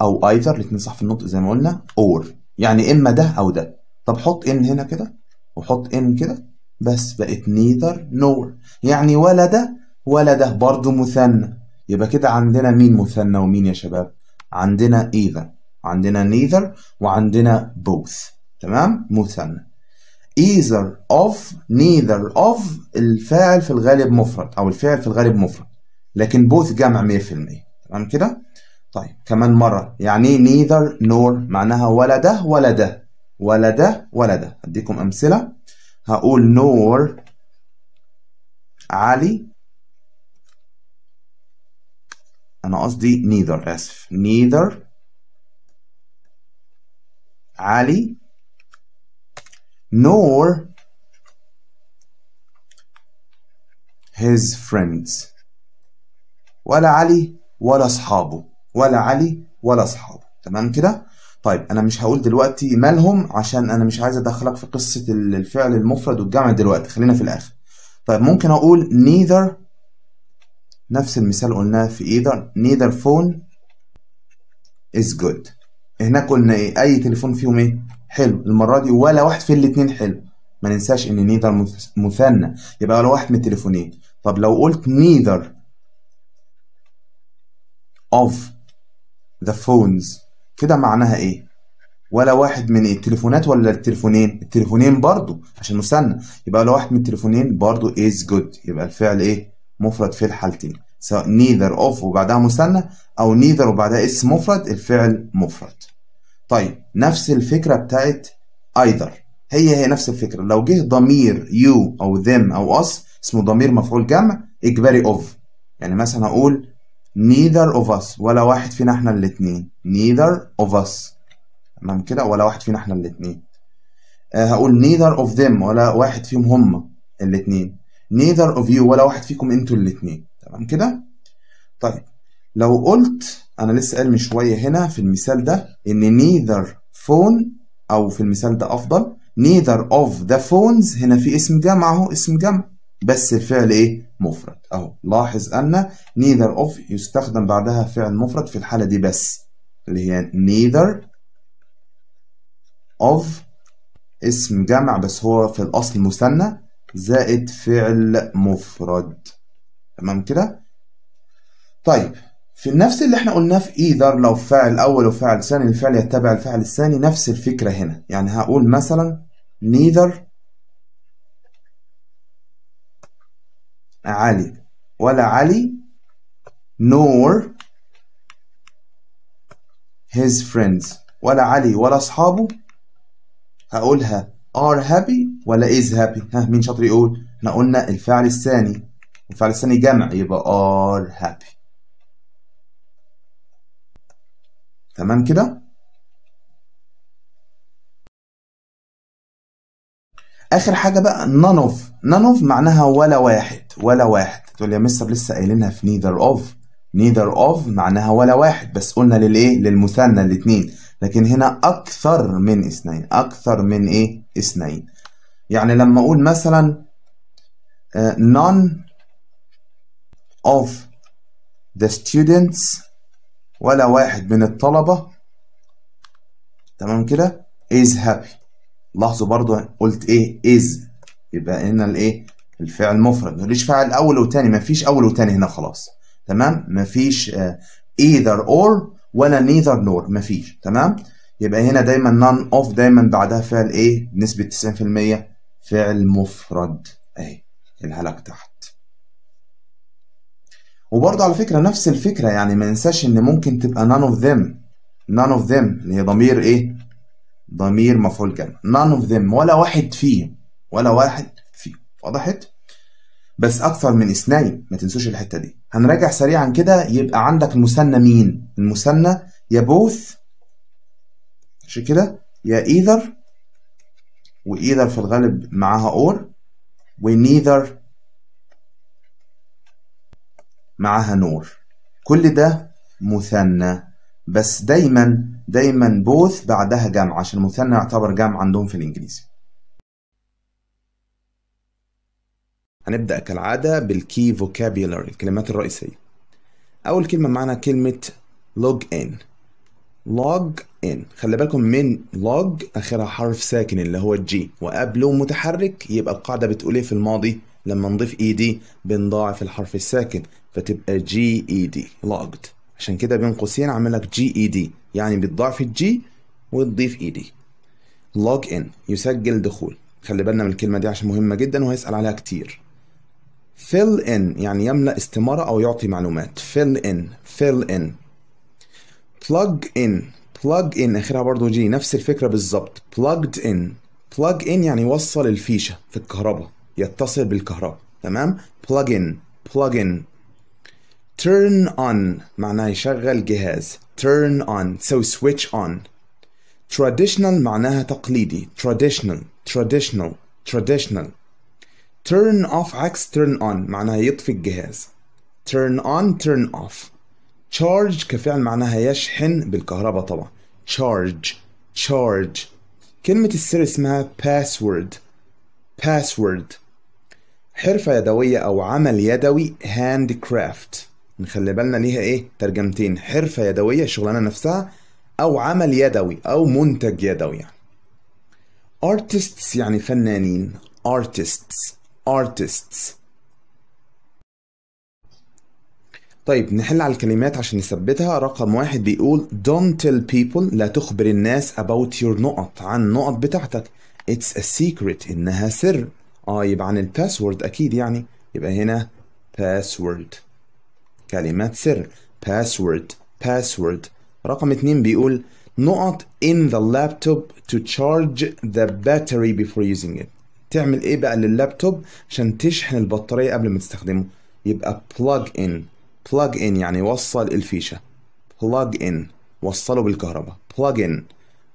او either الاثنين صح في النطق زي ما قلنا or يعني اما ده او ده طب حط ان هنا كده وحط ان كده بس بقت neither nor يعني ولا ده ولا ده برضه مثنى يبقى كده عندنا مين مثنى ومين يا شباب عندنا either عندنا neither وعندنا both تمام مثنى either of neither of الفاعل في الغالب مفرد او الفعل في الغالب مفرد لكن بوث جمع 100% تمام كده طيب كمان مرة يعني ايه neither nor معناها ولا ده ولا ده ولا ده ولا ده هديكم أمثلة هقول نور علي أنا قصدي نيذر آسف neither علي nor his friends ولا علي ولا أصحابه ولا علي ولا أصحابه تمام كده طيب أنا مش هقول دلوقتي مالهم عشان أنا مش عايز أدخلك في قصة الفعل المفرد والجمع دلوقتي خلينا في الآخر طيب ممكن أقول neither نفس المثال قلناه في either neither phone is good هناك قلنا ايه اي تليفون فيهم ايه حلو المره دي ولا واحد في الاثنين حلو ما ننساش ان نيذر مثنى يبقى ولا واحد من التليفونين طب لو قلت نيذر of the phones كده معناها ايه ولا واحد من التليفونات ولا التليفونين التليفونين برضو عشان مستنى يبقى لو واحد من التليفونين برضو is good يبقى الفعل ايه مفرد في الحالتين سواء neither of وبعدها مستنى او neither وبعدها اسم مفرد الفعل مفرد طيب نفس الفكره بتاعت either هي هي نفس الفكره لو جه ضمير you او them او us اسمه ضمير مفعول جمع اجباري of يعني مثلا اقول neither of us ولا واحد فينا احنا الاثنين neither of us تمام كده ولا واحد فينا احنا الاثنين أه هقول neither of them ولا واحد فيهم هم الاثنين neither of you ولا واحد فيكم انتوا الاثنين تمام كده طيب لو قلت انا لسه قايل من شويه هنا في المثال ده ان neither phone او في المثال ده افضل neither of the phones هنا في اسم جمع اهو اسم جمع بس الفعل ايه مفرد اهو لاحظ ان neither of يستخدم بعدها فعل مفرد في الحالة دي بس اللي هي neither of اسم جمع بس هو في الأصل مثنى زائد فعل مفرد تمام كده طيب في نفس اللي احنا قلناه في ايذر لو فاعل اول وفاعل ثاني الفعل يتبع الفعل الثاني نفس الفكرة هنا يعني هقول مثلا neither علي ولا علي nor his friends ولا علي ولا أصحابه هقولها are happy ولا is happy ها مين شاطر يقول احنا قلنا الفعل الثاني الفعل الثاني جمع يبقى are happy تمام كده اخر حاجه بقى none of none of معناها ولا واحد ولا واحد تقول يا مستر لسه قايلينها في نيذر اوف نيذر اوف معناها ولا واحد بس قلنا للايه للمثنى الاثنين لكن هنا اكثر من اثنين اكثر من ايه اثنين يعني لما اقول مثلا آه، none of the students ولا واحد من الطلبه تمام كده is happy لاحظوا برضو قلت ايه از يبقى هنا الايه الفعل مفرد ماليش فاعل اول وتاني مفيش اول وتاني هنا خلاص تمام مفيش ايذر اور ولا نيذر نور مفيش تمام يبقى هنا دايما نون اوف دايما بعدها فعل ايه بنسبه 90% فعل مفرد اهي الهلاك تحت وبرضه على فكره نفس الفكره يعني ما ننساش ان ممكن تبقى نون اوف ذيم نون اوف ذيم اللي هي ضمير ايه ضمير مفعول جمع none of them ولا واحد فيهم ولا واحد فيهم وضحت؟ بس أكثر من اثنين ما تنسوش الحتة دي هنراجع سريعا كده يبقى عندك المثنى مين؟ المثنى يا بوث ماشي كده يا ايذر وايذر في الغالب معاها اور ونيذر معاها نور كل ده مثنى بس دايما دايما بوث بعدها جمع عشان المثنى يعتبر جمع عندهم في الانجليزي هنبدأ كالعادة بالكي vocabulary الكلمات الرئيسية أول كلمة معنا كلمة log in log in خلي بالكم من log آخرها حرف ساكن اللي هو الجي وقبله متحرك يبقى القاعدة بتقول إيه في الماضي لما نضيف اي e دي بنضاعف الحرف الساكن فتبقى جي اي دي logged عشان كده بين قوسين عامل لك جي اي دي يعني بتضاعف الجي وتضيف اي دي لوج ان يسجل دخول خلي بالنا من الكلمه دي عشان مهمه جدا وهيسال عليها كتير fill in يعني يملأ استمارة أو يعطي معلومات fill in fill in plug in plug in آخرها برضو جي نفس الفكرة بالظبط plugged in plug in يعني يوصل الفيشة في الكهرباء يتصل بالكهرباء تمام plug in plug in turn on معناه يشغل جهاز turn on so switch on traditional معناها تقليدي traditional traditional traditional turn off عكس turn on معناها يطفي الجهاز turn on turn off charge كفعل معناها يشحن بالكهرباء طبعا charge charge كلمة السر اسمها password password حرفة يدوية أو عمل يدوي handcraft نخلي بالنا ليها ايه ترجمتين حرفة يدوية الشغلانة نفسها او عمل يدوي او منتج يدوي يعني artists يعني فنانين artists artists طيب نحل على الكلمات عشان نثبتها رقم واحد بيقول don't tell people لا تخبر الناس about your نقط عن النقط بتاعتك it's a secret انها سر اه يبقى عن الباسورد اكيد يعني يبقى هنا password كلمات سر password password رقم اتنين بيقول نقط in the laptop to charge the battery before using it تعمل ايه بقى لللابتوب عشان تشحن البطارية قبل ما تستخدمه يبقى plug in plug in يعني وصل الفيشة plug in وصله بالكهرباء plug in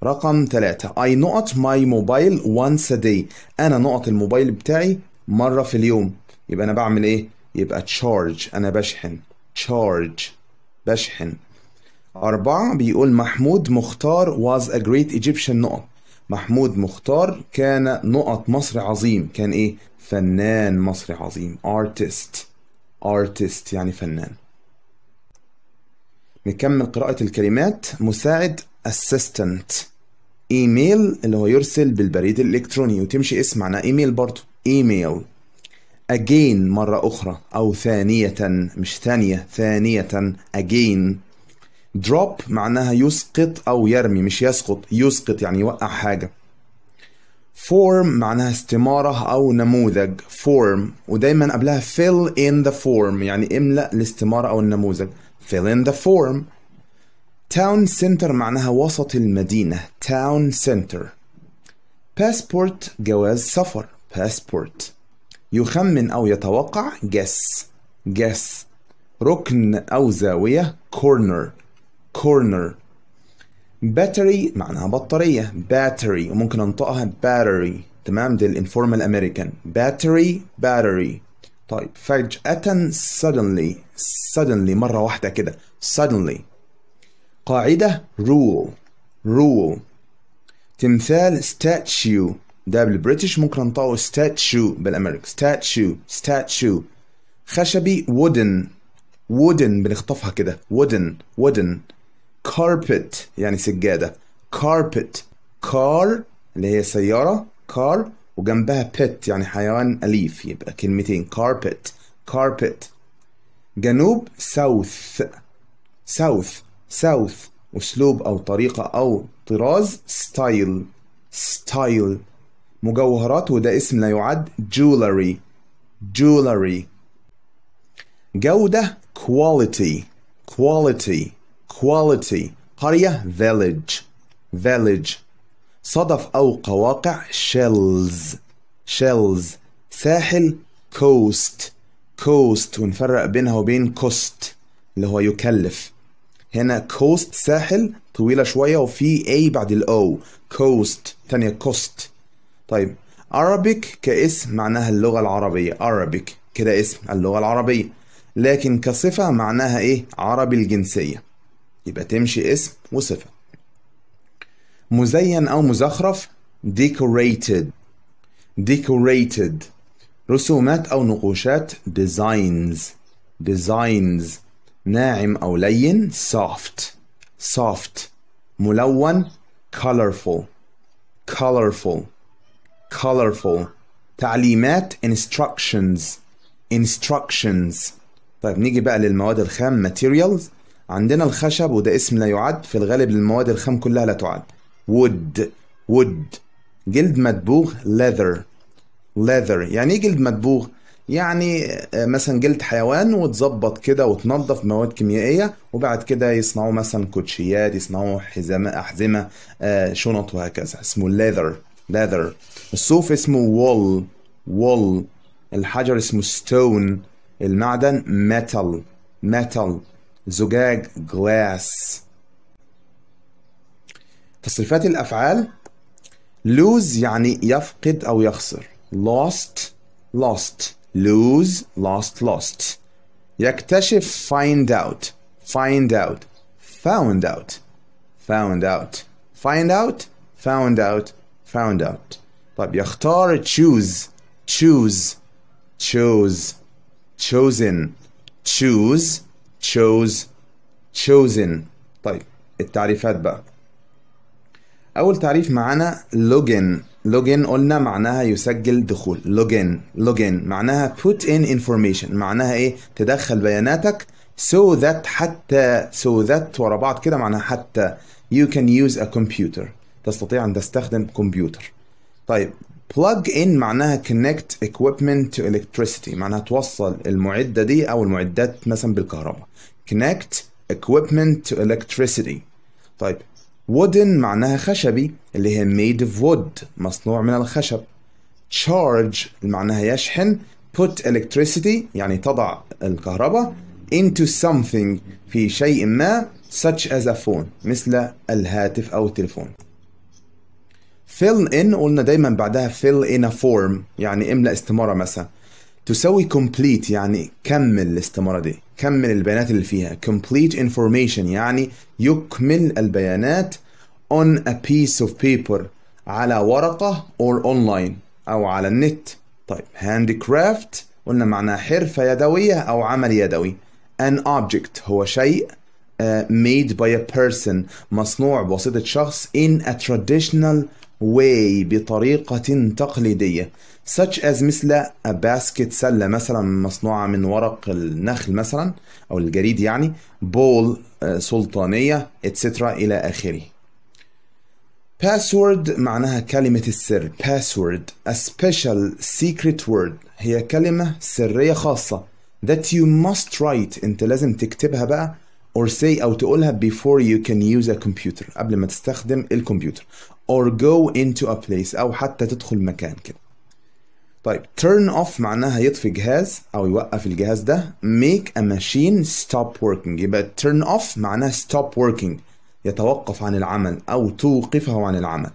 رقم ثلاثة I نقط my mobile once a day أنا نقط الموبايل بتاعي مرة في اليوم يبقى أنا بعمل إيه؟ يبقى charge أنا بشحن charge بشحن أربعة بيقول محمود مختار was a great Egyptian نقط محمود مختار كان نقط مصر عظيم كان إيه فنان مصري عظيم artist artist يعني فنان نكمل قراءة الكلمات مساعد assistant ايميل اللي هو يرسل بالبريد الالكتروني وتمشي اسم معناه ايميل برضه ايميل again مرة أخرى أو ثانية مش ثانية ثانية again drop معناها يسقط أو يرمي مش يسقط يسقط يعني يوقع حاجة form معناها استمارة أو نموذج form ودايما قبلها fill in the form يعني املأ الاستمارة أو النموذج fill in the form town center معناها وسط المدينة town center passport جواز سفر passport يخمن أو يتوقع guess guess ركن أو زاوية corner corner battery معناها بطارية battery وممكن أنطقها battery تمام دي الانفورمال امريكان battery battery طيب فجأة suddenly suddenly مرة واحدة كده suddenly قاعدة rule rule تمثال statue ده بالبريتش ممكن نطقه ستاتشو بالامريكي ستاتشو ستاتشو خشبي wooden وودن بنخطفها كده wooden wooden كاربت يعني سجادة كاربت car اللي هي سيارة car وجنبها pet يعني حيوان أليف يبقى كلمتين كاربت كاربت جنوب ساوث ساوث ساوث أسلوب أو طريقة أو طراز ستايل ستايل مجوهرات وده اسم لا يعد jewelry jewelry جودة quality quality quality قرية village village صدف أو قواقع shells shells ساحل coast coast ونفرق بينها وبين cost اللي هو يكلف هنا كوست ساحل طويلة شوية وفي A بعد الأو كوست تانية كوست طيب Arabic كاسم معناها اللغة العربية Arabic كده اسم اللغة العربية لكن كصفة معناها ايه عربي الجنسية يبقى تمشي اسم وصفة مزين أو مزخرف decorated decorated رسومات أو نقوشات designs designs ناعم أو لين soft soft ملون colorful colorful colorful تعليمات instructions instructions طيب نيجي بقى للمواد الخام materials عندنا الخشب وده اسم لا يعد في الغالب المواد الخام كلها لا تعد wood wood جلد مدبوغ leather leather يعني ايه جلد مدبوغ يعني آه، مثلا جلد حيوان وتظبط كده وتنظف مواد كيميائيه وبعد كده يصنعوا مثلا كوتشيات يصنعوا حزام احزمه آه، شنط وهكذا اسمه leather leather الصوف اسمه وول وول الحجر اسمه ستون المعدن ميتال ميتال زجاج جلاس تصريفات الأفعال lose يعني يفقد أو يخسر lost lost lose lost lost يكتشف find out find out found out found out find out found out found out طيب يختار choose choose chose chosen choose chose chosen طيب التعريفات بقى أول تعريف معانا login login قلنا معناها يسجل دخول login login معناها put in information معناها إيه تدخل بياناتك so that حتى so that ورا بعض كده معناها حتى you can use a computer تستطيع أن تستخدم كمبيوتر طيب plug in معناها connect equipment to electricity معناها توصل المعدة دي أو المعدات مثلا بالكهرباء connect equipment to electricity طيب wooden معناها خشبي اللي هي made of wood مصنوع من الخشب charge معناها يشحن put electricity يعني تضع الكهرباء into something في شيء ما such as a phone مثل الهاتف أو التليفون fill in قلنا دايما بعدها fill in a form يعني املأ استمارة مثلا تساوي complete يعني كمل الاستمارة دي كمل البيانات اللي فيها complete information يعني يكمل البيانات on a piece of paper على ورقة or online أو على النت طيب handicraft قلنا معناها حرفة يدوية أو عمل يدوي an object هو شيء آه، made by a person مصنوع بواسطة شخص in a traditional way بطريقة تقليدية such as مثل a basket سلة مثلا مصنوعة من ورق النخل مثلا أو الجريد يعني bowl آه، سلطانية etc إلى آخره password معناها كلمة السر password a special secret word هي كلمة سرية خاصة that you must write أنت لازم تكتبها بقى or say أو تقولها before you can use a computer قبل ما تستخدم الكمبيوتر or go into a place أو حتى تدخل مكان كده طيب turn off معناها يطفي جهاز أو يوقف الجهاز ده make a machine stop working يبقى turn off معناها stop working يتوقف عن العمل أو توقفه عن العمل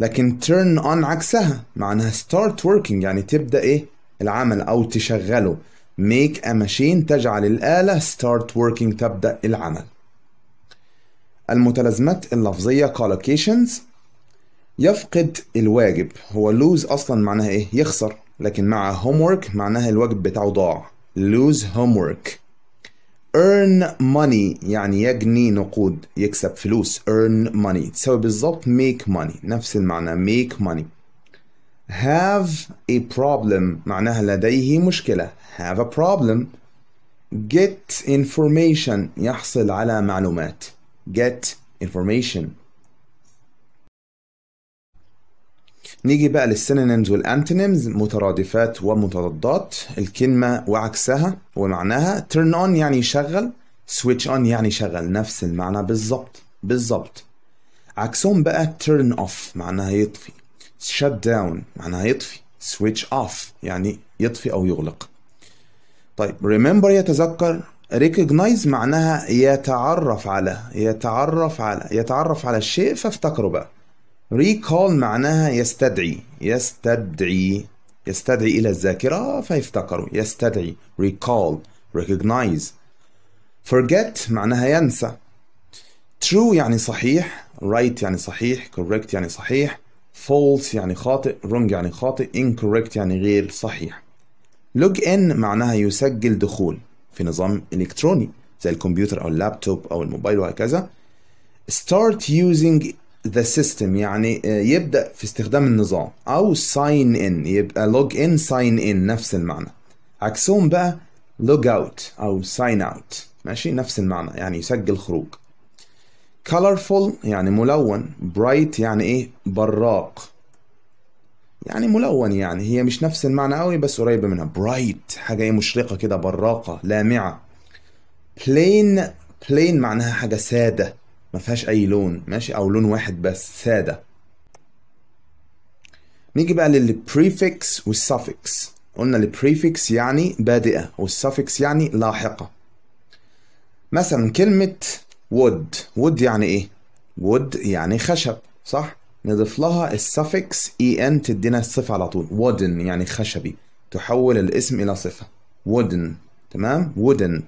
لكن turn on عكسها معناها start working يعني تبدأ إيه العمل أو تشغله make a machine تجعل الآلة start working تبدأ العمل المتلازمات اللفظية collocations يفقد الواجب هو lose أصلا معناها إيه؟ يخسر لكن مع homework معناها الواجب بتاعه ضاع lose homework earn money يعني يجني نقود يكسب فلوس earn money تساوي بالظبط make money نفس المعنى make money have a problem معناها لديه مشكلة have a problem get information يحصل على معلومات get information نيجي بقى للسينونيمز والانتونيمز مترادفات ومتضادات الكلمة وعكسها ومعناها turn on يعني يشغل switch on يعني شغل نفس المعنى بالظبط بالظبط عكسهم بقى turn off معناها يطفي shut down معناها يطفي switch off يعني يطفي أو يغلق طيب remember يتذكر recognize معناها يتعرف على يتعرف على يتعرف على الشيء فافتكره بقى recall معناها يستدعي يستدعي يستدعي إلى الذاكرة فيفتكروا يستدعي ريكول ريكوجنايز forget معناها ينسى true يعني صحيح right يعني صحيح correct يعني صحيح false يعني خاطئ wrong يعني خاطئ incorrect يعني غير صحيح log in معناها يسجل دخول في نظام إلكتروني زي الكمبيوتر أو اللابتوب أو الموبايل وهكذا start using ذا سيستم يعني آه، يبدا في استخدام النظام او ساين ان يبقى لوج ان ساين ان نفس المعنى عكسهم بقى لوج اوت او ساين اوت ماشي نفس المعنى يعني يسجل خروج colorful يعني ملون bright يعني ايه براق يعني ملون يعني هي مش نفس المعنى قوي بس قريبه منها bright حاجه ايه مشرقه كده براقه لامعه plain plain معناها حاجه ساده ما فيهاش اي لون ماشي او لون واحد بس ساده نيجي بقى للبريفكس والسافكس قلنا البريفكس يعني بادئه والسافكس يعني لاحقه مثلا كلمه وود وود يعني ايه وود يعني خشب صح نضيف لها السافكس اي ان تدينا الصفه على طول وودن يعني خشبي تحول الاسم الى صفه وودن تمام وودن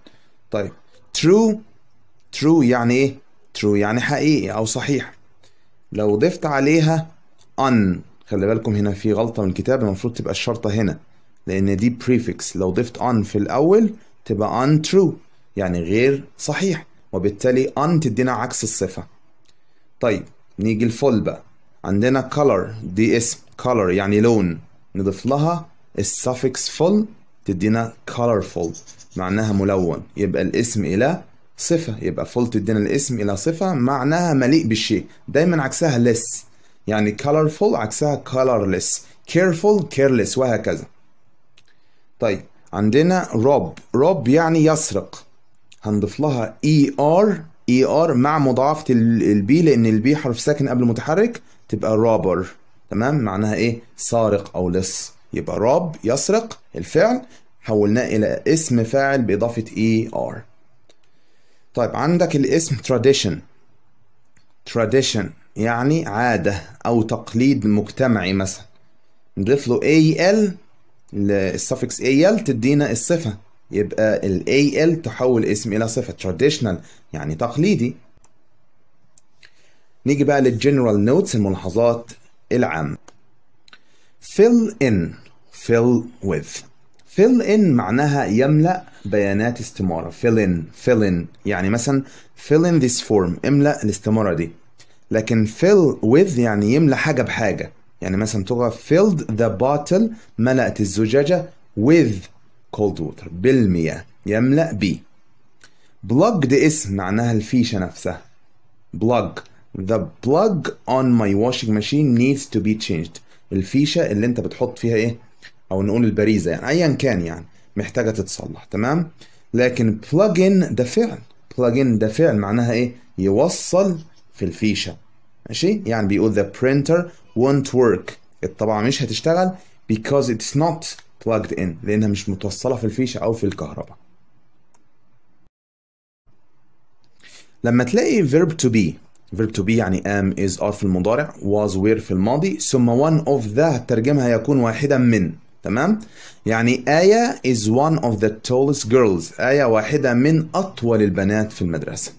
طيب ترو ترو يعني ايه ترو يعني حقيقي أو صحيح لو ضفت عليها on خلي بالكم هنا في غلطة من الكتاب المفروض تبقى الشرطة هنا لأن دي بريفكس لو ضفت on في الأول تبقى ترو يعني غير صحيح وبالتالي on تدينا عكس الصفة طيب نيجي الفول بقى عندنا color دي اسم color يعني لون نضيف لها السفكس full تدينا colorful معناها ملون يبقى الاسم إلى صفة يبقى فولت ادينا الاسم إلى صفة معناها مليء بالشيء دايما عكسها less يعني colorful عكسها colorless careful careless وهكذا طيب عندنا rob rob يعني يسرق هنضيف لها er er مع مضاعفة البي لأن البي حرف ساكن قبل متحرك تبقى robber تمام معناها إيه سارق أو لص يبقى rob يسرق الفعل حولناه إلى اسم فاعل بإضافة er طيب عندك الاسم tradition tradition يعني عادة أو تقليد مجتمعي مثلا نضيف له al السفكس al تدينا الصفة يبقى ال al تحول اسم إلى صفة traditional يعني تقليدي نيجي بقى للجنرال نوتس الملاحظات العامة fill in fill with fill in معناها يملأ بيانات استمارة fill in fill in يعني مثلا fill in this form املأ الاستمارة دي لكن fill with يعني يملأ حاجة بحاجة يعني مثلا تقرأ filled the bottle ملأت الزجاجة with cold water بالمياه يملأ بي plugged اسم معناها الفيشة نفسها plug the plug on my washing machine needs to be changed الفيشة اللي انت بتحط فيها ايه او نقول البريزه يعني ايا كان يعني محتاجه تتصلح تمام لكن plug ده فعل plug ده فعل معناها ايه يوصل في الفيشه ماشي يعني بيقول the printer won't work الطبعه مش هتشتغل because it's not plugged in لانها مش متوصله في الفيشه او في الكهرباء لما تلاقي verb to be verb to be يعني am is are في المضارع was were في الماضي ثم one of the ترجمها يكون واحدا من تمام يعني آية is one of the tallest girls آية واحدة من أطول البنات في المدرسة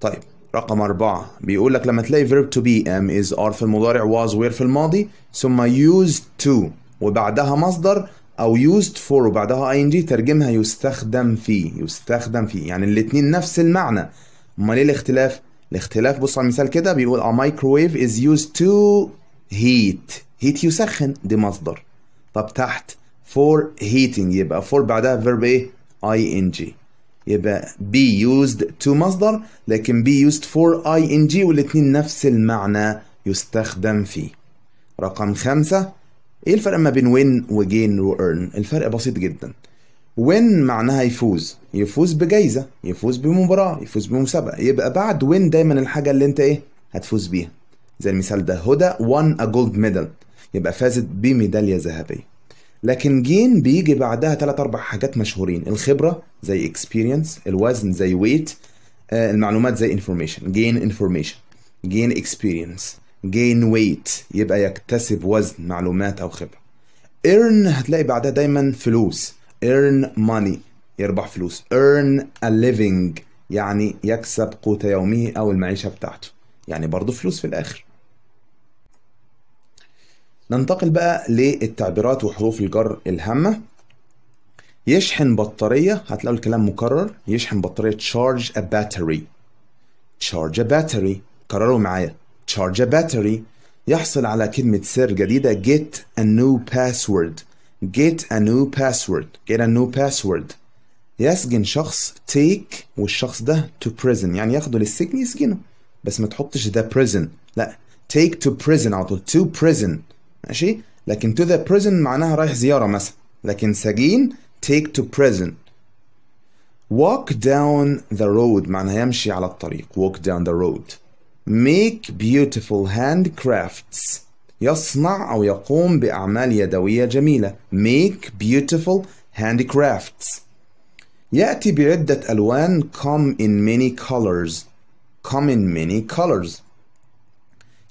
طيب رقم أربعة بيقول لك لما تلاقي verb to be am is are في المضارع was where في الماضي ثم used to وبعدها مصدر أو used for وبعدها ing ترجمها يستخدم فيه يستخدم فيه يعني الاتنين نفس المعنى أمال إيه الاختلاف؟ الاختلاف بص على المثال كده بيقول a microwave is used to heat heat يسخن دي مصدر طب تحت for heating يبقى for بعدها verb ايه ing يبقى be used to مصدر لكن be used for ing والاثنين نفس المعنى يستخدم فيه رقم خمسة ايه الفرق ما بين win وجين earn الفرق بسيط جدا win معناها يفوز يفوز بجايزة يفوز بمباراة يفوز بمسابقة يبقى بعد win دايما الحاجة اللي انت ايه هتفوز بيها زي المثال ده هدى won a gold medal يبقى فازت بميداليه ذهبيه لكن جين بيجي بعدها ثلاث اربع حاجات مشهورين الخبره زي اكسبيرينس الوزن زي ويت آه، المعلومات زي انفورميشن جين انفورميشن جين اكسبيرينس جين ويت يبقى يكتسب وزن معلومات او خبره ايرن هتلاقي بعدها دايما فلوس ايرن ماني يربح فلوس ايرن ا ليفنج يعني يكسب قوت يومه او المعيشه بتاعته يعني برضه فلوس في الاخر ننتقل بقى للتعبيرات وحروف الجر الهامة يشحن بطارية هتلاقوا الكلام مكرر يشحن بطارية charge a battery charge a battery كرروا معايا charge a battery يحصل على كلمة سر جديدة get a new password get a new password get a new password يسجن شخص take والشخص ده to prison يعني ياخده للسجن يسجنه بس ما تحطش ذا prison لا take to prison على طول to prison ماشي لكن to the prison معناها رايح زيارة مثلا لكن سجين take to prison walk down the road معناها يمشي على الطريق walk down the road make beautiful handcrafts يصنع أو يقوم بأعمال يدوية جميلة make beautiful handcrafts يأتي بعدة ألوان come in many colors come in many colors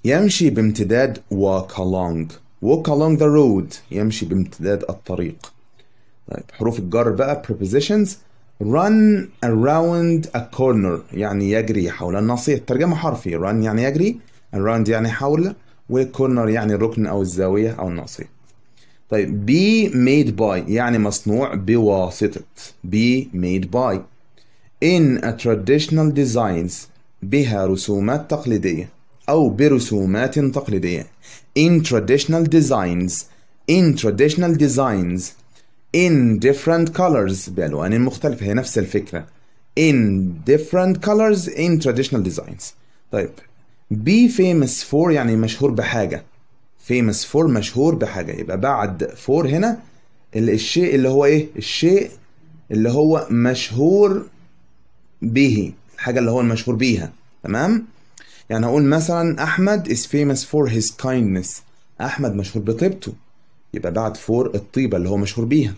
يمشي بامتداد walk along walk along the road يمشي بامتداد الطريق طيب حروف الجر بقى prepositions run around a corner يعني يجري حول النصية الترجمة حرفي run يعني يجري around يعني حول corner يعني الركن أو الزاوية أو الناصيه طيب be made by يعني مصنوع بواسطة be made by in a traditional designs بها رسومات تقليدية أو برسومات تقليدية in traditional designs in traditional designs in different colors بألوان مختلفة هي نفس الفكرة in different colors in traditional designs طيب be famous for يعني مشهور بحاجة famous for مشهور بحاجة يبقى بعد for هنا الشيء اللي هو ايه الشيء اللي هو مشهور به الحاجة اللي هو المشهور بيها تمام يعني هقول مثلا احمد is famous for his kindness احمد مشهور بطيبته يبقى بعد فور الطيبه اللي هو مشهور بيها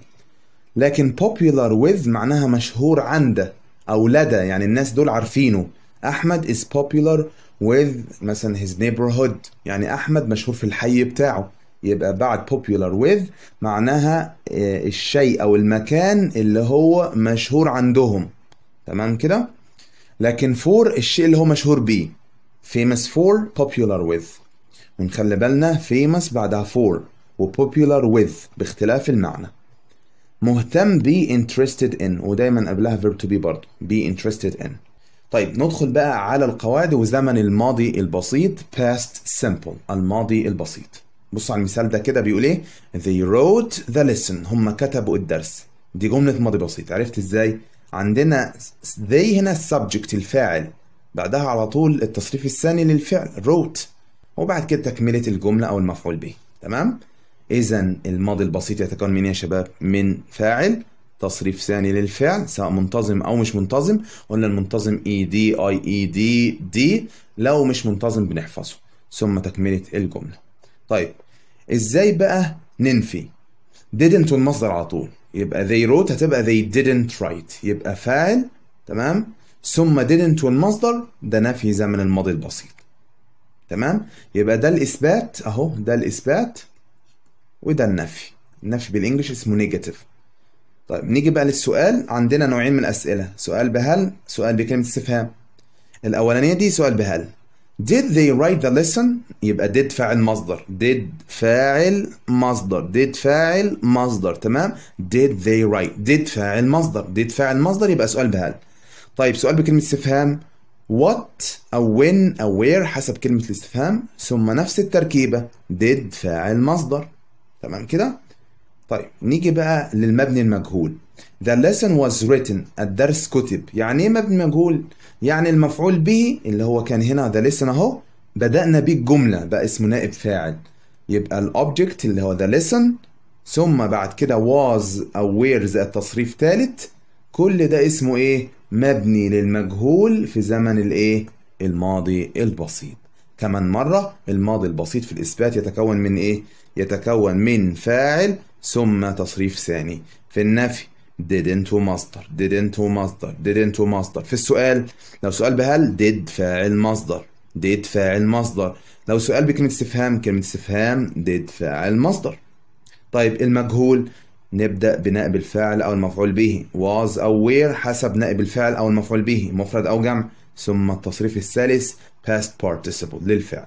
لكن popular with معناها مشهور عند او لدى يعني الناس دول عارفينه احمد is popular with مثلا his neighborhood يعني احمد مشهور في الحي بتاعه يبقى بعد popular with معناها آه، الشيء او المكان اللي هو مشهور عندهم تمام كده لكن فور الشيء اللي هو مشهور بيه famous for popular with ونخلي بالنا famous بعدها for و popular with باختلاف المعنى مهتم be interested in ودايما قبلها verb to be برضه be interested in طيب ندخل بقى على القواعد وزمن الماضي البسيط past simple الماضي البسيط بص على المثال ده كده بيقول ايه they wrote the lesson هم كتبوا الدرس دي جملة ماضي بسيط عرفت ازاي عندنا they هنا subject الفاعل بعدها على طول التصريف الثاني للفعل wrote وبعد كده تكملة الجملة أو المفعول به تمام؟ إذا الماضي البسيط يتكون من إيه يا شباب؟ من فاعل تصريف ثاني للفعل سواء منتظم أو مش منتظم قلنا المنتظم إي دي أي إي دي دي لو مش منتظم بنحفظه ثم تكملة الجملة طيب إزاي بقى ننفي؟ didn't والمصدر على طول يبقى they wrote هتبقى they didn't write يبقى فاعل تمام؟ ثم didn't والمصدر ده نفي زمن الماضي البسيط تمام يبقى ده الإثبات أهو ده الإثبات وده النفي النفي بالإنجلش اسمه نيجاتيف طيب نيجي بقى للسؤال عندنا نوعين من الأسئلة سؤال بهل سؤال بكلمة استفهام الأولانية دي سؤال بهل Did they write the lesson يبقى did فاعل مصدر did فاعل مصدر did فاعل مصدر تمام did they write did فاعل مصدر did فاعل مصدر يبقى سؤال بهل طيب سؤال بكلمة استفهام what أو when أو where حسب كلمة الاستفهام ثم نفس التركيبة did فاعل مصدر تمام كده؟ طيب نيجي بقى للمبني المجهول The lesson was written الدرس كتب يعني ايه مبني مجهول؟ يعني المفعول به اللي هو كان هنا the lesson اهو بدأنا بيه الجملة بقى اسمه نائب فاعل يبقى الأوبجكت اللي هو ذا lesson ثم بعد كده was أو زائد التصريف ثالث كل ده اسمه ايه؟ مبني للمجهول في زمن الايه الماضي البسيط كمان مرة الماضي البسيط في الإثبات يتكون من إيه؟ يتكون من فاعل ثم تصريف ثاني في النفي didn't ومصدر didn't ومصدر didn't ومصدر في السؤال لو سؤال بهل did فاعل مصدر did فاعل مصدر لو سؤال بكلمة استفهام كلمة استفهام did فاعل مصدر طيب المجهول نبدأ بنائب الفاعل أو المفعول به was أو were حسب نائب الفاعل أو المفعول به مفرد أو جمع ثم التصريف الثالث past participle للفعل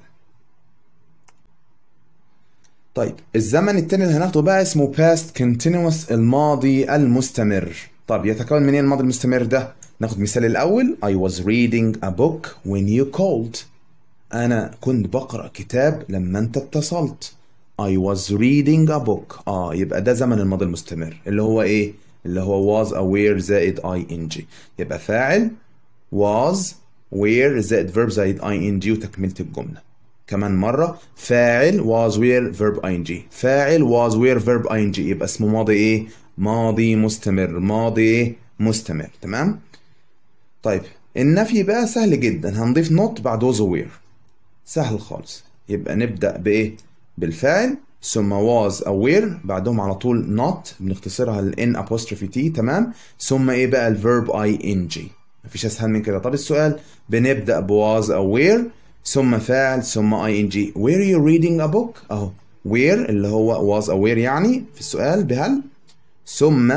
طيب الزمن التاني اللي هناخده بقى اسمه past continuous الماضي المستمر طب يتكون منين الماضي المستمر ده ناخد مثال الأول I was reading a book when you called أنا كنت بقرأ كتاب لما أنت اتصلت I was reading a book اه يبقى ده زمن الماضي المستمر اللي هو ايه اللي هو was aware زائد ing يبقى فاعل was where زائد verb زائد ing وتكملة الجملة كمان مرة فاعل was where verb ing فاعل was where verb ing يبقى اسمه ماضي ايه ماضي مستمر ماضي مستمر تمام طيب النفي بقى سهل جدا هنضيف not بعد was aware سهل خالص يبقى نبدأ بايه بالفعل ثم was aware بعدهم على طول not بنختصرها ال n apostrophe t تمام ثم ايه بقى verb ing مفيش اسهل من كده طب السؤال بنبدا ب was aware ثم فاعل ثم ing are you reading a book اهو where اللي هو was aware يعني في السؤال بهل ثم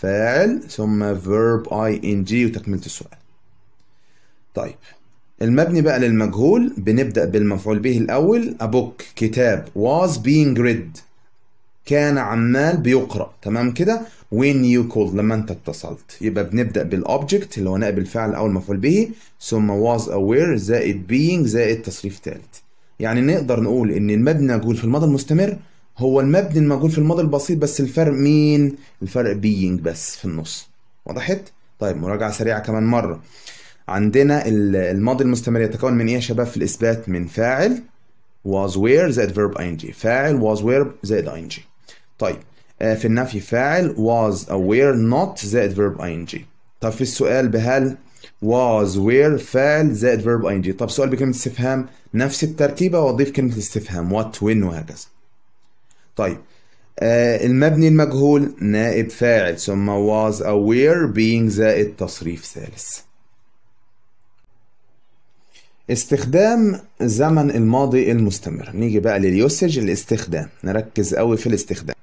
فاعل ثم verb ing وتكمله السؤال طيب المبني بقى للمجهول بنبدأ بالمفعول به الأول أبوك كتاب was being read كان عمال بيقرأ تمام كده when you call لما أنت اتصلت يبقى بنبدأ بالأوبجكت اللي هو نائب الفعل أو المفعول به ثم was aware زائد being زائد تصريف ثالث يعني نقدر نقول إن المبني المجهول في الماضي المستمر هو المبني المجهول في الماضي البسيط بس الفرق مين؟ الفرق being بس في النص وضحت؟ طيب مراجعة سريعة كمان مرة عندنا الماضي المستمر يتكون من ايه يا شباب في الاثبات من فاعل was where زائد verb ing فاعل was where زائد ing طيب آه، في النفي فاعل was aware not زائد verb ing طب في السؤال بهل was where فاعل زائد verb ing طب سؤال بكلمة استفهام نفس التركيبة واضيف كلمة الاستفهام what when وهكذا طيب آه، المبني المجهول نائب فاعل ثم was aware being زائد تصريف ثالث استخدام زمن الماضي المستمر نيجي بقى لليوسج الاستخدام نركز قوي في الاستخدام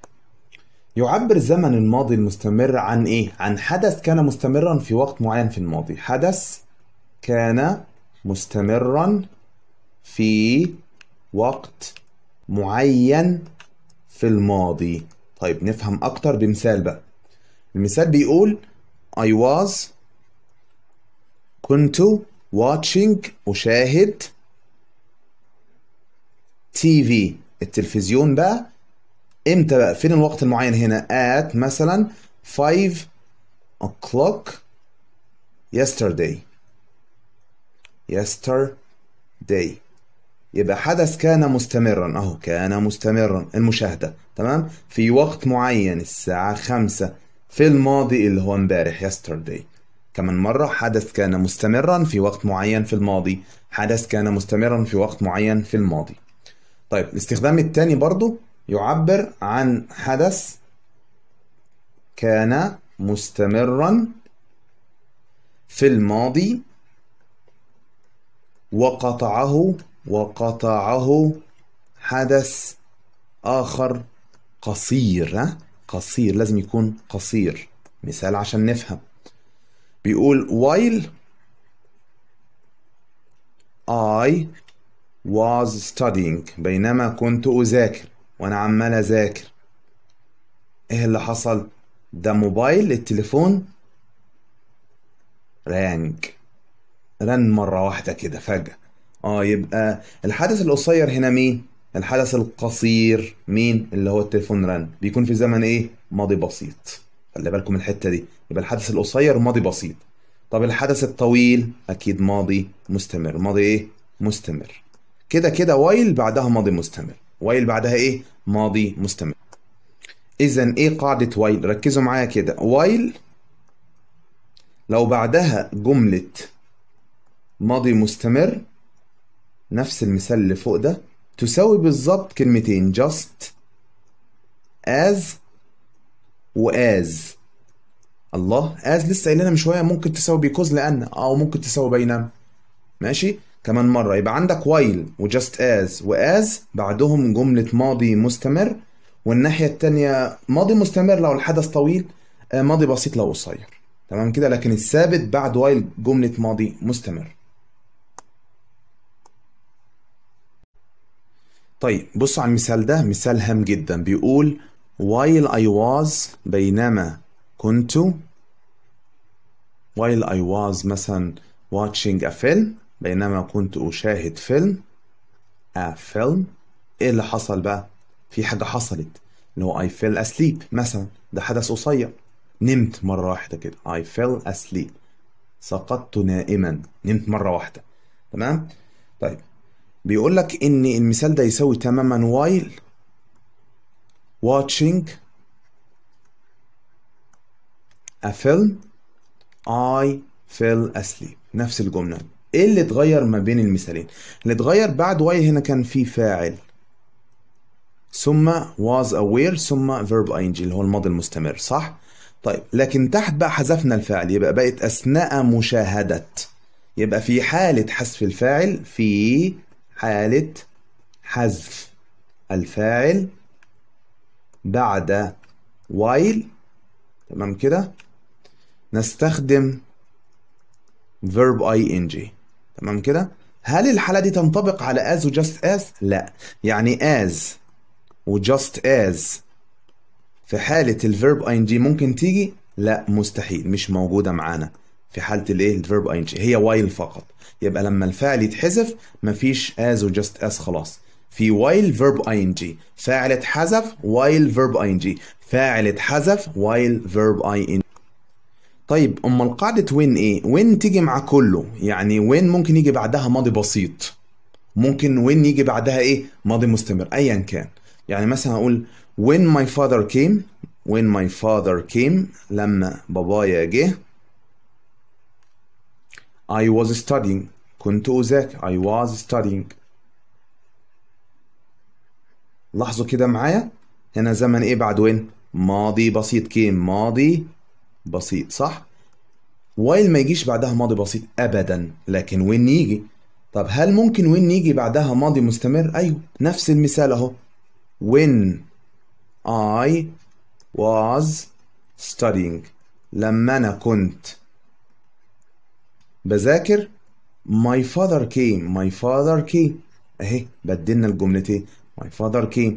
يعبر زمن الماضي المستمر عن ايه عن حدث كان مستمرا في وقت معين في الماضي حدث كان مستمرا في وقت معين في الماضي طيب نفهم اكتر بمثال بقى المثال بيقول I was كنت watching أشاهد TV التلفزيون بقى امتى بقى فين الوقت المعين هنا at مثلا 5 o'clock yesterday yesterday يبقى حدث كان مستمرا اهو كان مستمرا المشاهدة تمام في وقت معين الساعة خمسة في الماضي اللي هو امبارح yesterday كمان مرة حدث كان مستمرا في وقت معين في الماضي حدث كان مستمرا في وقت معين في الماضي طيب الاستخدام الثاني برضو يعبر عن حدث كان مستمرا في الماضي وقطعه وقطعه حدث آخر قصير قصير لازم يكون قصير مثال عشان نفهم بيقول while I was studying بينما كنت أذاكر وأنا عمال أذاكر إيه اللي حصل؟ ده موبايل التليفون رانج رن مرة واحدة كده فجأة اه يبقى الحدث القصير هنا مين؟ الحدث القصير مين؟ اللي هو التليفون رن بيكون في زمن ايه؟ ماضي بسيط خلي بالكم الحتة دي يبقى الحدث القصير ماضي بسيط طب الحدث الطويل اكيد ماضي مستمر ماضي ايه مستمر كده كده وايل بعدها ماضي مستمر وايل بعدها ايه ماضي مستمر اذا ايه قاعده وايل ركزوا معايا كده وايل لو بعدها جمله ماضي مستمر نفس المثال اللي فوق ده تساوي بالظبط كلمتين just as و as الله از لسه قايل لنا من شويه ممكن تساوي بيكوز لان او ممكن تساوي بينما ماشي كمان مره يبقى عندك وايل وجاست از واز بعدهم جمله ماضي مستمر والناحيه الثانيه ماضي مستمر لو الحدث طويل آه، ماضي بسيط لو قصير تمام كده لكن الثابت بعد وايل جمله ماضي مستمر طيب بص على المثال ده مثال هام جدا بيقول while I was بينما كنت while I was مثلا watching a film بينما كنت أشاهد فيلم a film إيه اللي حصل بقى؟ في حاجة حصلت اللي هو I fell asleep مثلا ده حدث قصير نمت مرة واحدة كده I fell asleep سقطت نائما نمت مرة واحدة تمام؟ طيب بيقول لك إن المثال ده يساوي تماما while watching a fell I fell asleep نفس الجملة ايه اللي اتغير ما بين المثالين اللي اتغير بعد why هنا كان في فاعل ثم was aware ثم verb ing اللي هو الماضي المستمر صح طيب لكن تحت بقى حذفنا الفاعل يبقى بقت اثناء مشاهدة يبقى في حالة حذف الفاعل في حالة حذف الفاعل بعد while تمام كده نستخدم verb ing تمام كده هل الحالة دي تنطبق على as و just as؟ لا يعني as و just as في حالة الفيرب ing ممكن تيجي؟ لا مستحيل مش موجودة معانا في حالة الايه الفيرب ing هي while فقط يبقى لما الفاعل يتحذف مفيش as و just as خلاص في while verb ing فاعل اتحذف while verb ing فاعل اتحذف while verb ing طيب امال قاعده وين ايه وين تيجي مع كله يعني وين ممكن يجي بعدها ماضي بسيط ممكن وين يجي بعدها ايه ماضي مستمر ايا كان يعني مثلا اقول when my father came when my father came لما بابايا جه I was studying كنت أذاكر I was studying لاحظوا كده معايا هنا زمن ايه بعد وين ماضي بسيط came ماضي بسيط صح؟ while ما يجيش بعدها ماضي بسيط ابدا لكن when يجي طب هل ممكن when يجي بعدها ماضي مستمر؟ ايوه نفس المثال اهو when I was studying لما انا كنت بذاكر my father came my father came اهي بدلنا الجملتين my father came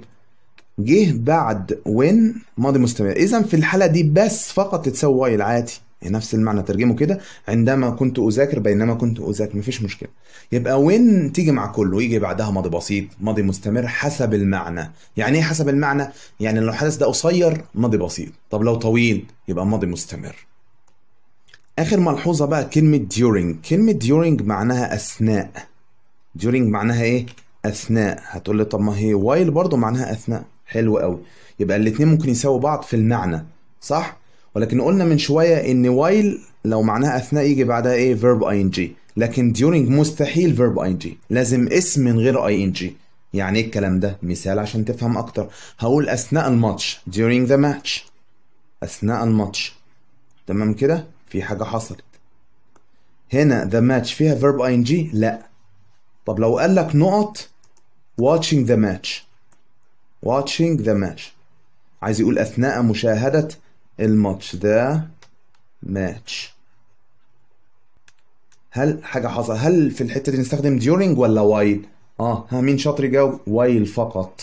جه بعد وين ماضي مستمر اذا في الحاله دي بس فقط تتساوي وايل عادي يعني نفس المعنى ترجمه كده عندما كنت اذاكر بينما كنت اذاكر مفيش مشكله يبقى وين تيجي مع كله يجي بعدها ماضي بسيط ماضي مستمر حسب المعنى يعني ايه حسب المعنى يعني لو الحدث ده قصير ماضي بسيط طب لو طويل يبقى ماضي مستمر اخر ملحوظه بقى كلمه during كلمه during معناها اثناء during معناها ايه اثناء هتقول لي طب ما هي while برضه معناها اثناء حلو قوي يبقى الاثنين ممكن يساووا بعض في المعنى صح ولكن قلنا من شويه ان وايل لو معناها اثناء يجي بعدها ايه فيرب اي ان جي لكن ديورنج مستحيل فيرب اي ان جي لازم اسم من غير اي ان جي يعني ايه الكلام ده مثال عشان تفهم اكتر هقول اثناء الماتش during the match اثناء الماتش تمام كده في حاجه حصلت هنا the match فيها فيرب اي ان جي لا طب لو قال لك نقط watching the match watching the match عايز يقول أثناء مشاهدة الماتش the match هل حاجة حصل هل في الحتة دي نستخدم during ولا while؟ اه ها مين شاطر يجاوب؟ while فقط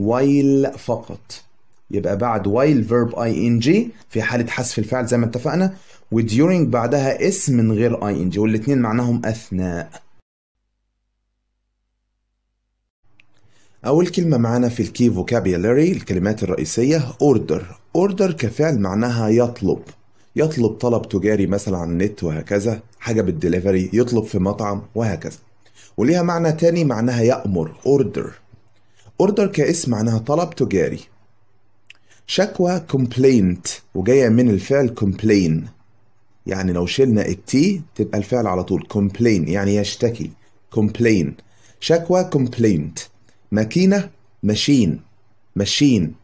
while فقط يبقى بعد while verb ing في حالة حذف الفعل زي ما اتفقنا و during بعدها اسم من غير ing والاتنين معناهم أثناء أول كلمة معانا في الكي فوكابيولاري الكلمات الرئيسية أوردر أوردر كفعل معناها يطلب يطلب طلب تجاري مثلا على النت وهكذا حاجة بالدليفري يطلب في مطعم وهكذا وليها معنى تاني معناها يأمر أوردر أوردر كاسم معناها طلب تجاري شكوى complaint وجاية من الفعل complain يعني لو شلنا التي تبقى الفعل على طول complain يعني يشتكي complain شكوى complaint ماكينة ماشين ماشين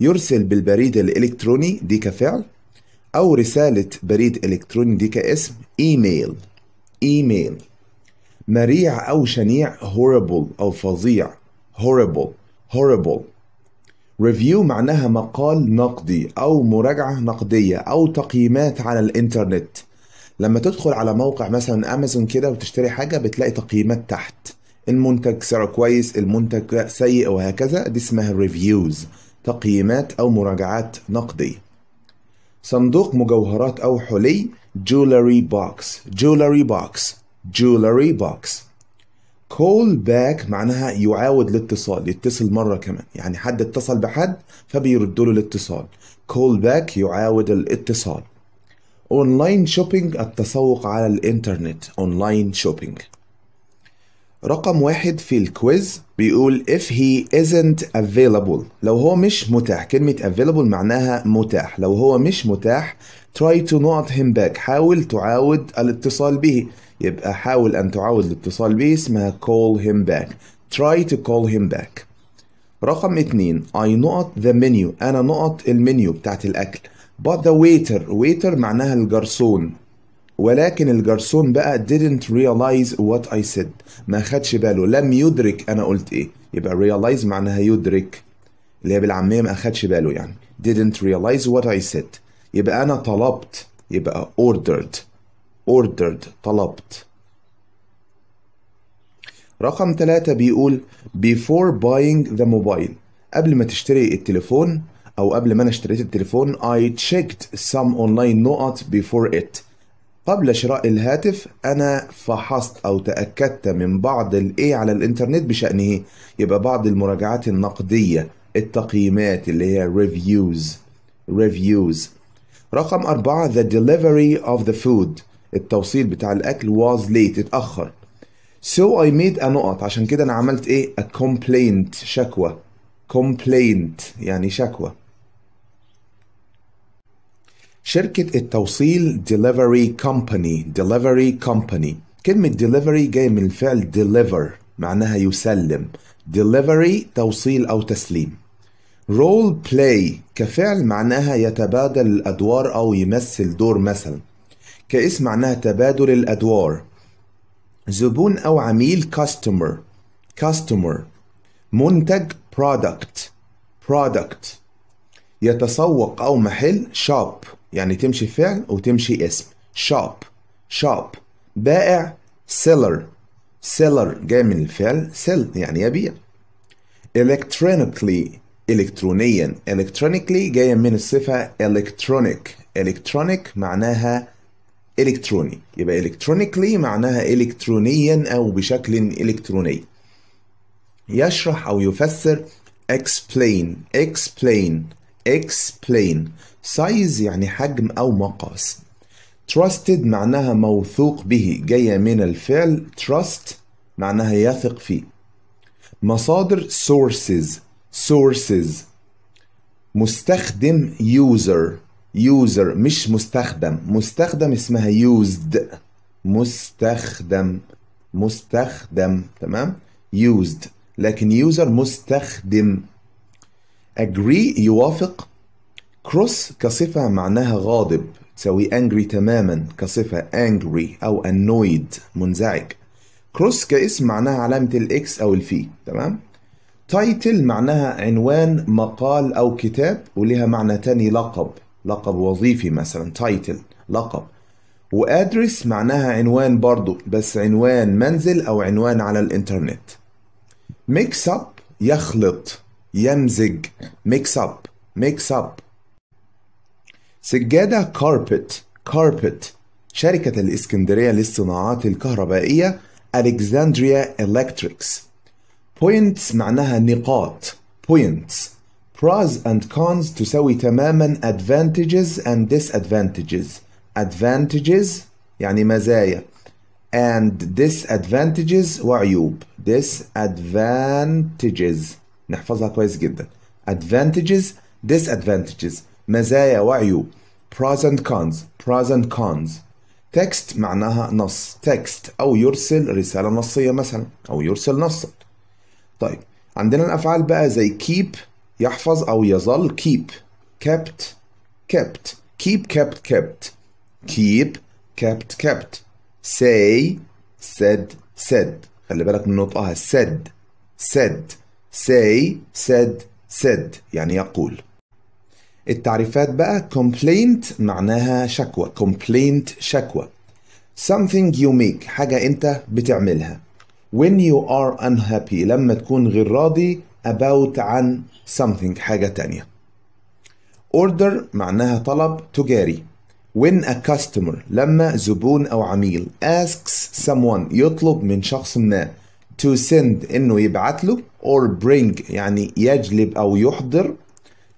يرسل بالبريد الإلكتروني دي كفعل أو رسالة بريد إلكتروني دي كاسم إيميل إيميل مريع أو شنيع horrible أو فظيع horrible horrible ريفيو معناها مقال نقدي أو مراجعة نقدية أو تقييمات على الإنترنت لما تدخل على موقع مثلا أمازون كده وتشتري حاجة بتلاقي تقييمات تحت المنتج سعره كويس المنتج سيء وهكذا دي اسمها ريفيوز تقييمات أو مراجعات نقدية صندوق مجوهرات أو حلي جولري بوكس جولري بوكس جولري بوكس كول باك معناها يعاود الاتصال يتصل مرة كمان يعني حد اتصل بحد فبيرد له الاتصال كول باك يعاود الاتصال اونلاين شوبينج التسوق على الانترنت اونلاين شوبينج رقم واحد في الكويز بيقول if he isn't available لو هو مش متاح كلمة available معناها متاح لو هو مش متاح try to not him back حاول تعاود الاتصال به يبقى حاول أن تعاود الاتصال به اسمها call him back try to call him back رقم اتنين I not the menu أنا نقط المنيو بتاعت الأكل but the waiter waiter معناها الجرسون ولكن الجرسون بقى didn't realize what I said ما خدش باله لم يدرك انا قلت ايه يبقى realize معناها يدرك اللي هي بالعاميه ما اخدش باله يعني didn't realize what I said يبقى انا طلبت يبقى ordered ordered طلبت رقم ثلاثة بيقول before buying the mobile قبل ما تشتري التليفون أو قبل ما أنا اشتريت التليفون I checked some online نقط before it قبل شراء الهاتف انا فحصت او تاكدت من بعض الايه على الانترنت بشانه يبقى بعض المراجعات النقديه التقييمات اللي هي ريفيوز ريفيوز رقم أربعة the delivery of the food التوصيل بتاع الأكل was late اتأخر so I made a نقط عشان كده أنا عملت إيه a complaint شكوى complaint يعني شكوى شركة التوصيل delivery company delivery company كلمة delivery جاية من الفعل deliver معناها يسلم delivery توصيل أو تسليم role play كفعل معناها يتبادل الأدوار أو يمثل دور مثلا كاسم معناها تبادل الأدوار زبون أو عميل customer customer منتج product product يتسوق أو محل shop يعني تمشي فعل وتمشي اسم شوب شوب بائع سيلر سيلر جاي من الفعل سيل يعني يبيع electronically الكترونيا electronically جايه من الصفه electronic electronic معناها الكتروني يبقى electronically معناها الكترونيا او بشكل الكتروني يشرح او يفسر explain explain explain سايز يعني حجم أو مقاس trusted معناها موثوق به جاية من الفعل trust معناها يثق فيه مصادر sources sources مستخدم user user مش مستخدم مستخدم اسمها used مستخدم مستخدم تمام used لكن user مستخدم agree يوافق كروس كصفة معناها غاضب تساوي angry تماما كصفة angry أو annoyed منزعج كروس كاسم معناها علامة الإكس أو الفي تمام تايتل معناها عنوان مقال أو كتاب وليها معنى تاني لقب لقب وظيفي مثلا تايتل لقب وادرس معناها عنوان برضو بس عنوان منزل أو عنوان على الإنترنت ميكس أب يخلط يمزج ميكس أب ميكس أب سجادة كاربت كاربت شركة الإسكندرية للصناعات الكهربائية ألكساندريا إلكتريكس بوينتس معناها نقاط بوينتس pros and cons تساوي تماما advantages and disadvantages advantages يعني مزايا and disadvantages وعيوب disadvantages نحفظها كويس جدا advantages disadvantages مزايا وعيه pros and cons pros and cons text معناها نص text أو يرسل رسالة نصية مثلا أو يرسل نصا طيب عندنا الأفعال بقى زي keep يحفظ أو يظل keep kept kept keep kept kept keep kept kept say said said خلي بالك من نطقها said said say said said يعني يقول التعريفات بقى complaint معناها شكوى complaint شكوى something you make حاجة أنت بتعملها when you are unhappy لما تكون غير راضي about عن something حاجة تانية order معناها طلب تجاري when a customer لما زبون أو عميل asks someone يطلب من شخص ما to send إنه يبعت له or bring يعني يجلب أو يحضر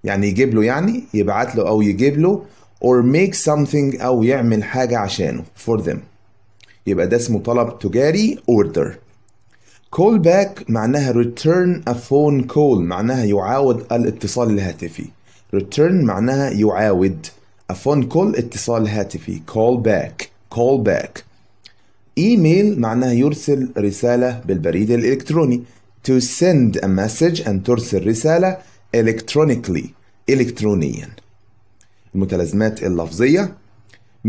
يعني يجيب له يعني يبعت له أو يجيب له or make something أو يعمل حاجة عشانه for them يبقى ده اسمه طلب تجاري order call back معناها return a phone call معناها يعاود الاتصال الهاتفي return معناها يعاود a phone call اتصال هاتفي call back call back email معناها يرسل رسالة بالبريد الإلكتروني to send a message أن ترسل رسالة electronically إلكترونيا المتلازمات اللفظية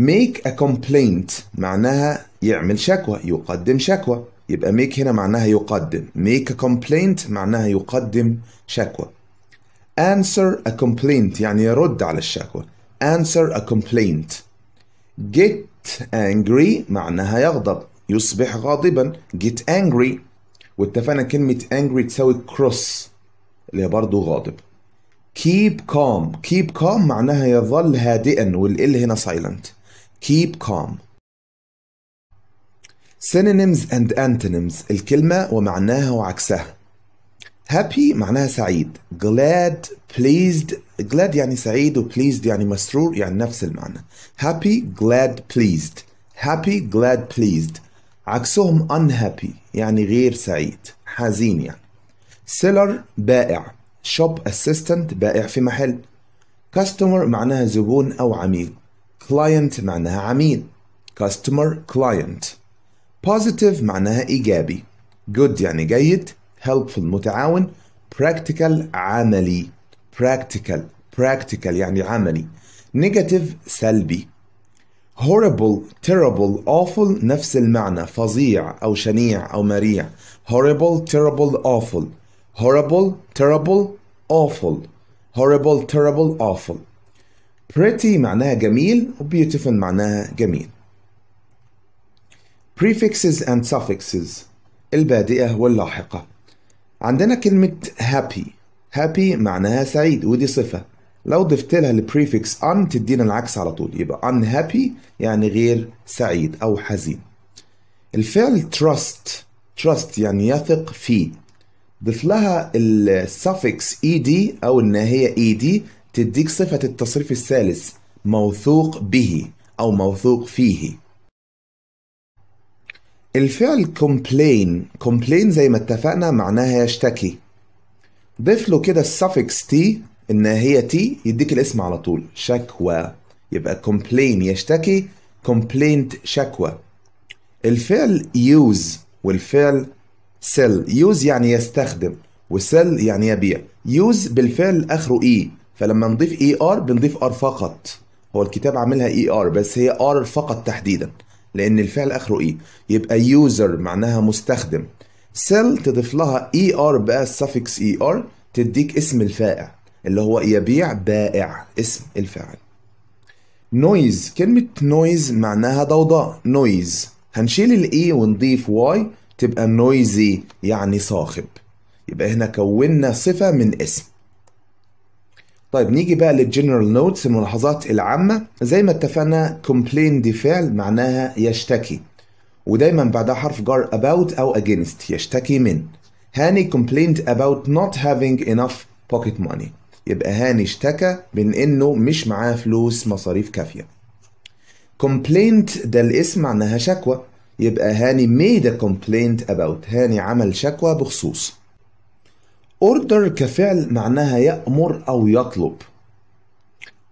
make a complaint معناها يعمل شكوى يقدم شكوى يبقى make هنا معناها يقدم make a complaint معناها يقدم شكوى answer a complaint يعني يرد على الشكوى answer a complaint get angry معناها يغضب يصبح غاضبا get angry واتفقنا كلمة angry تساوي cross اللي برضه غاضب keep calm keep calm معناها يظل هادئا والال هنا silent keep calm synonyms and antonyms الكلمة ومعناها وعكسها happy معناها سعيد glad pleased glad يعني سعيد و pleased يعني مسرور يعني نفس المعنى happy glad pleased happy glad pleased عكسهم unhappy يعني غير سعيد حزين يعني سيلر بائع شوب اسيستنت بائع في محل كاستمر معناها زبون او عميل كلاينت معناها عميل كاستمر كلاينت بوزيتيف معناها ايجابي جود يعني جيد helpful متعاون practical عملي practical practical يعني عملي negative سلبي horrible terrible awful نفس المعنى فظيع أو شنيع أو مريع horrible terrible awful horrible, terrible, awful horrible, terrible, awful pretty معناها جميل و beautiful معناها جميل prefixes and suffixes البادئة واللاحقة عندنا كلمة happy happy معناها سعيد ودي صفة لو ضفت لها prefix un تدينا العكس على طول يبقى unhappy يعني غير سعيد أو حزين الفعل trust trust يعني يثق فيه ضيف لها السفكس اي دي او الناهيه اي e دي تديك صفه التصريف الثالث موثوق به او موثوق فيه الفعل complain complain زي ما اتفقنا معناها يشتكي ضيف له كده السفكس تي الناهيه تي يديك الاسم على طول شكوى يبقى complain يشتكي complaint شكوى الفعل use والفعل سيل يوز يعني يستخدم وسيل يعني يبيع يوز بالفعل اخره اي e. فلما نضيف اي e ار بنضيف ار فقط هو الكتاب عاملها اي e ار بس هي ار فقط تحديدا لان الفعل اخره اي يبقى يوزر معناها مستخدم سيل تضيف لها اي ار بقى السفكس اي ار تديك اسم الفائع اللي هو يبيع بائع اسم الفاعل نويز كلمة نويز معناها ضوضاء نويز هنشيل الاي ونضيف واي تبقى نويزي يعني صاخب يبقى هنا كونا صفة من اسم طيب نيجي بقى للجنرال نوتس الملاحظات العامة زي ما اتفقنا complain دي فعل معناها يشتكي ودايما بعدها حرف جار about أو against يشتكي من هاني complained about not having enough pocket money يبقى هاني اشتكى من انه مش معاه فلوس مصاريف كافية complaint ده الاسم معناها شكوى يبقى هاني made a complaint about هاني عمل شكوى بخصوص order كفعل معناها يأمر أو يطلب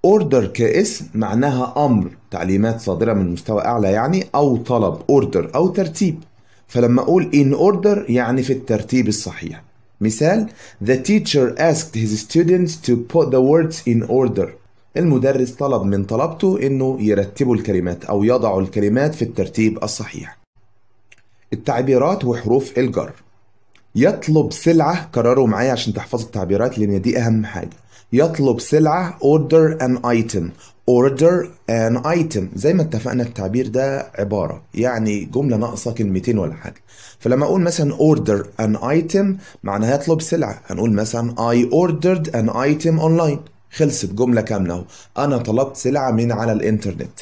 اوردر كاسم معناها امر تعليمات صادره من مستوى اعلى يعني او طلب اوردر او ترتيب فلما اقول in order يعني في الترتيب الصحيح مثال the teacher asked his students to put the words in order المدرس طلب من طلبته انه يرتبوا الكلمات او يضعوا الكلمات في الترتيب الصحيح التعبيرات وحروف الجر يطلب سلعة كرروا معايا عشان تحفظوا التعبيرات لأن دي أهم حاجة يطلب سلعة order an item order an item زي ما اتفقنا التعبير ده عبارة يعني جملة ناقصة كلمتين ولا حاجة فلما أقول مثلا order an item معناها يطلب سلعة هنقول مثلا I ordered an item online خلصت جملة كاملة أنا طلبت سلعة من على الإنترنت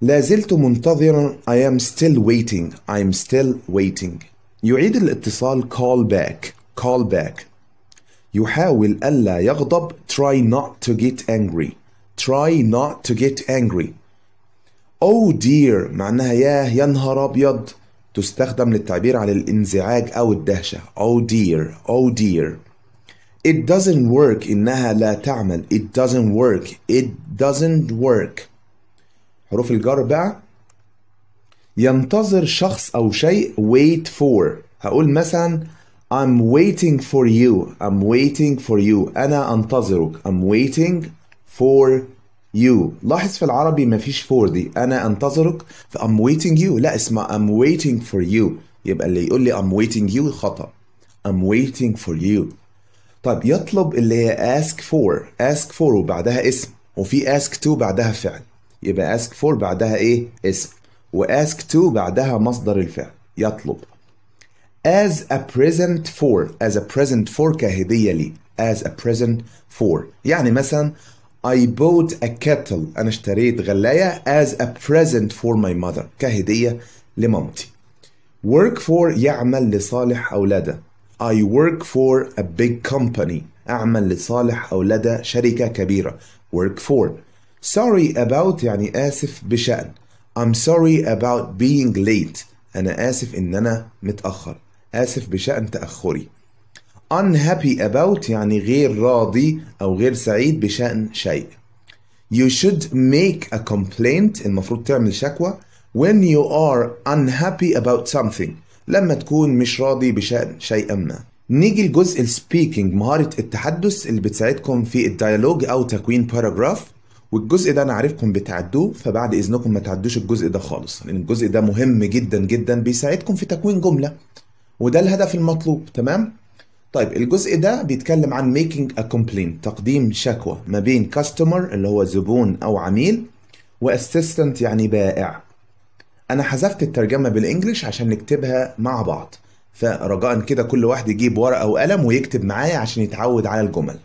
لا زلت منتظرا I am still waiting I am still waiting يعيد الاتصال call back call back يحاول ألا يغضب try not to get angry try not to get angry oh dear معناها ياه يا نهار أبيض تستخدم للتعبير عن الانزعاج أو الدهشة oh dear oh dear It doesn't work إنها لا تعمل It doesn't work It doesn't work حروف الجر بقى ينتظر شخص أو شيء wait for هقول مثلا I'm waiting for you I'm waiting for you أنا أنتظرك I'm waiting for you لاحظ في العربي مفيش for دي أنا أنتظرك ف I'm waiting you لا اسمع I'm waiting for you يبقى اللي يقول لي I'm waiting you خطأ I'm waiting for you طيب يطلب اللي هي ask for ask for وبعدها اسم وفي ask to بعدها فعل يبقى ask for بعدها ايه اسم و ask to بعدها مصدر الفعل يطلب as a present for as a present for كهدية لي as a present for يعني مثلا I bought a kettle أنا اشتريت غلاية as a present for my mother كهدية لمامتي work for يعمل لصالح أولاده I work for a big company أعمل لصالح أو لدى شركة كبيرة work for sorry about يعني آسف بشأن I'm sorry about being late أنا آسف إن أنا متأخر آسف بشأن تأخري unhappy about يعني غير راضي أو غير سعيد بشأن شيء You should make a complaint المفروض تعمل شكوى when you are unhappy about something لما تكون مش راضي بشأن شيئا ما نيجي لجزء السبيكينج مهارة التحدث اللي بتساعدكم في الديالوج أو تكوين باراجراف والجزء ده أنا عارفكم بتعدوه فبعد إذنكم ما تعدوش الجزء ده خالص لأن الجزء ده مهم جدا جدا بيساعدكم في تكوين جملة وده الهدف المطلوب تمام؟ طيب الجزء ده بيتكلم عن making a complaint تقديم شكوى ما بين customer اللي هو زبون أو عميل واسيستنت يعني بائع انا حذفت الترجمه بالانجلش عشان نكتبها مع بعض فرجاء كده كل واحد يجيب ورقه وقلم ويكتب معايا عشان يتعود على الجمل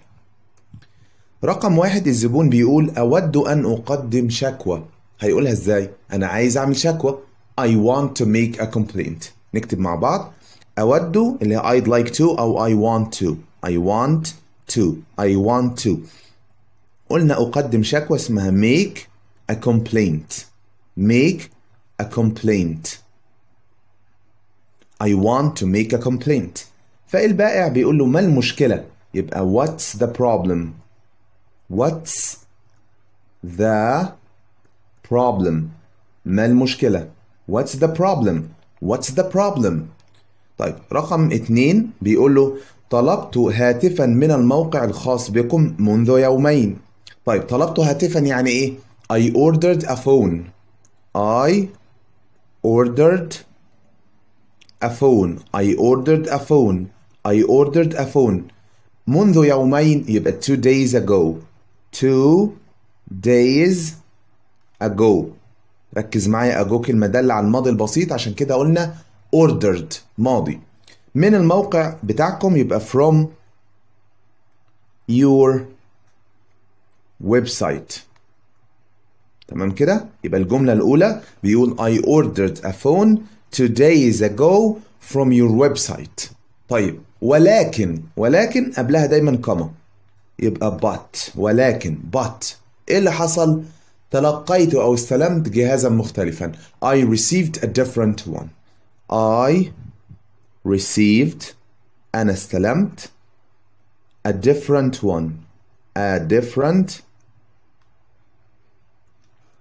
رقم واحد الزبون بيقول أود أن أقدم شكوى هيقولها إزاي؟ أنا عايز أعمل شكوى I want to make a complaint نكتب مع بعض أود اللي هي I'd like to أو I want to I want to I want to قلنا أقدم شكوى اسمها make a complaint make a complaint I want to make a complaint فالبائع بيقول له ما المشكلة يبقى what's the problem what's the problem ما المشكلة what's the problem what's the problem طيب رقم اتنين بيقول له طلبت هاتفا من الموقع الخاص بكم منذ يومين طيب طلبت هاتفا يعني ايه I ordered a phone I ordered a phone I ordered a phone I ordered a phone منذ يومين يبقى two days ago two days ago ركز معايا ago كلمة دالة على الماضي البسيط عشان كده قلنا ordered ماضي من الموقع بتاعكم يبقى from your website تمام كده يبقى الجمله الاولى بيقول I ordered a phone two days ago from your website طيب ولكن ولكن قبلها دايما كما يبقى but ولكن but ايه اللي حصل تلقيت او استلمت جهازا مختلفا I received a different one I received انا استلمت a different one a different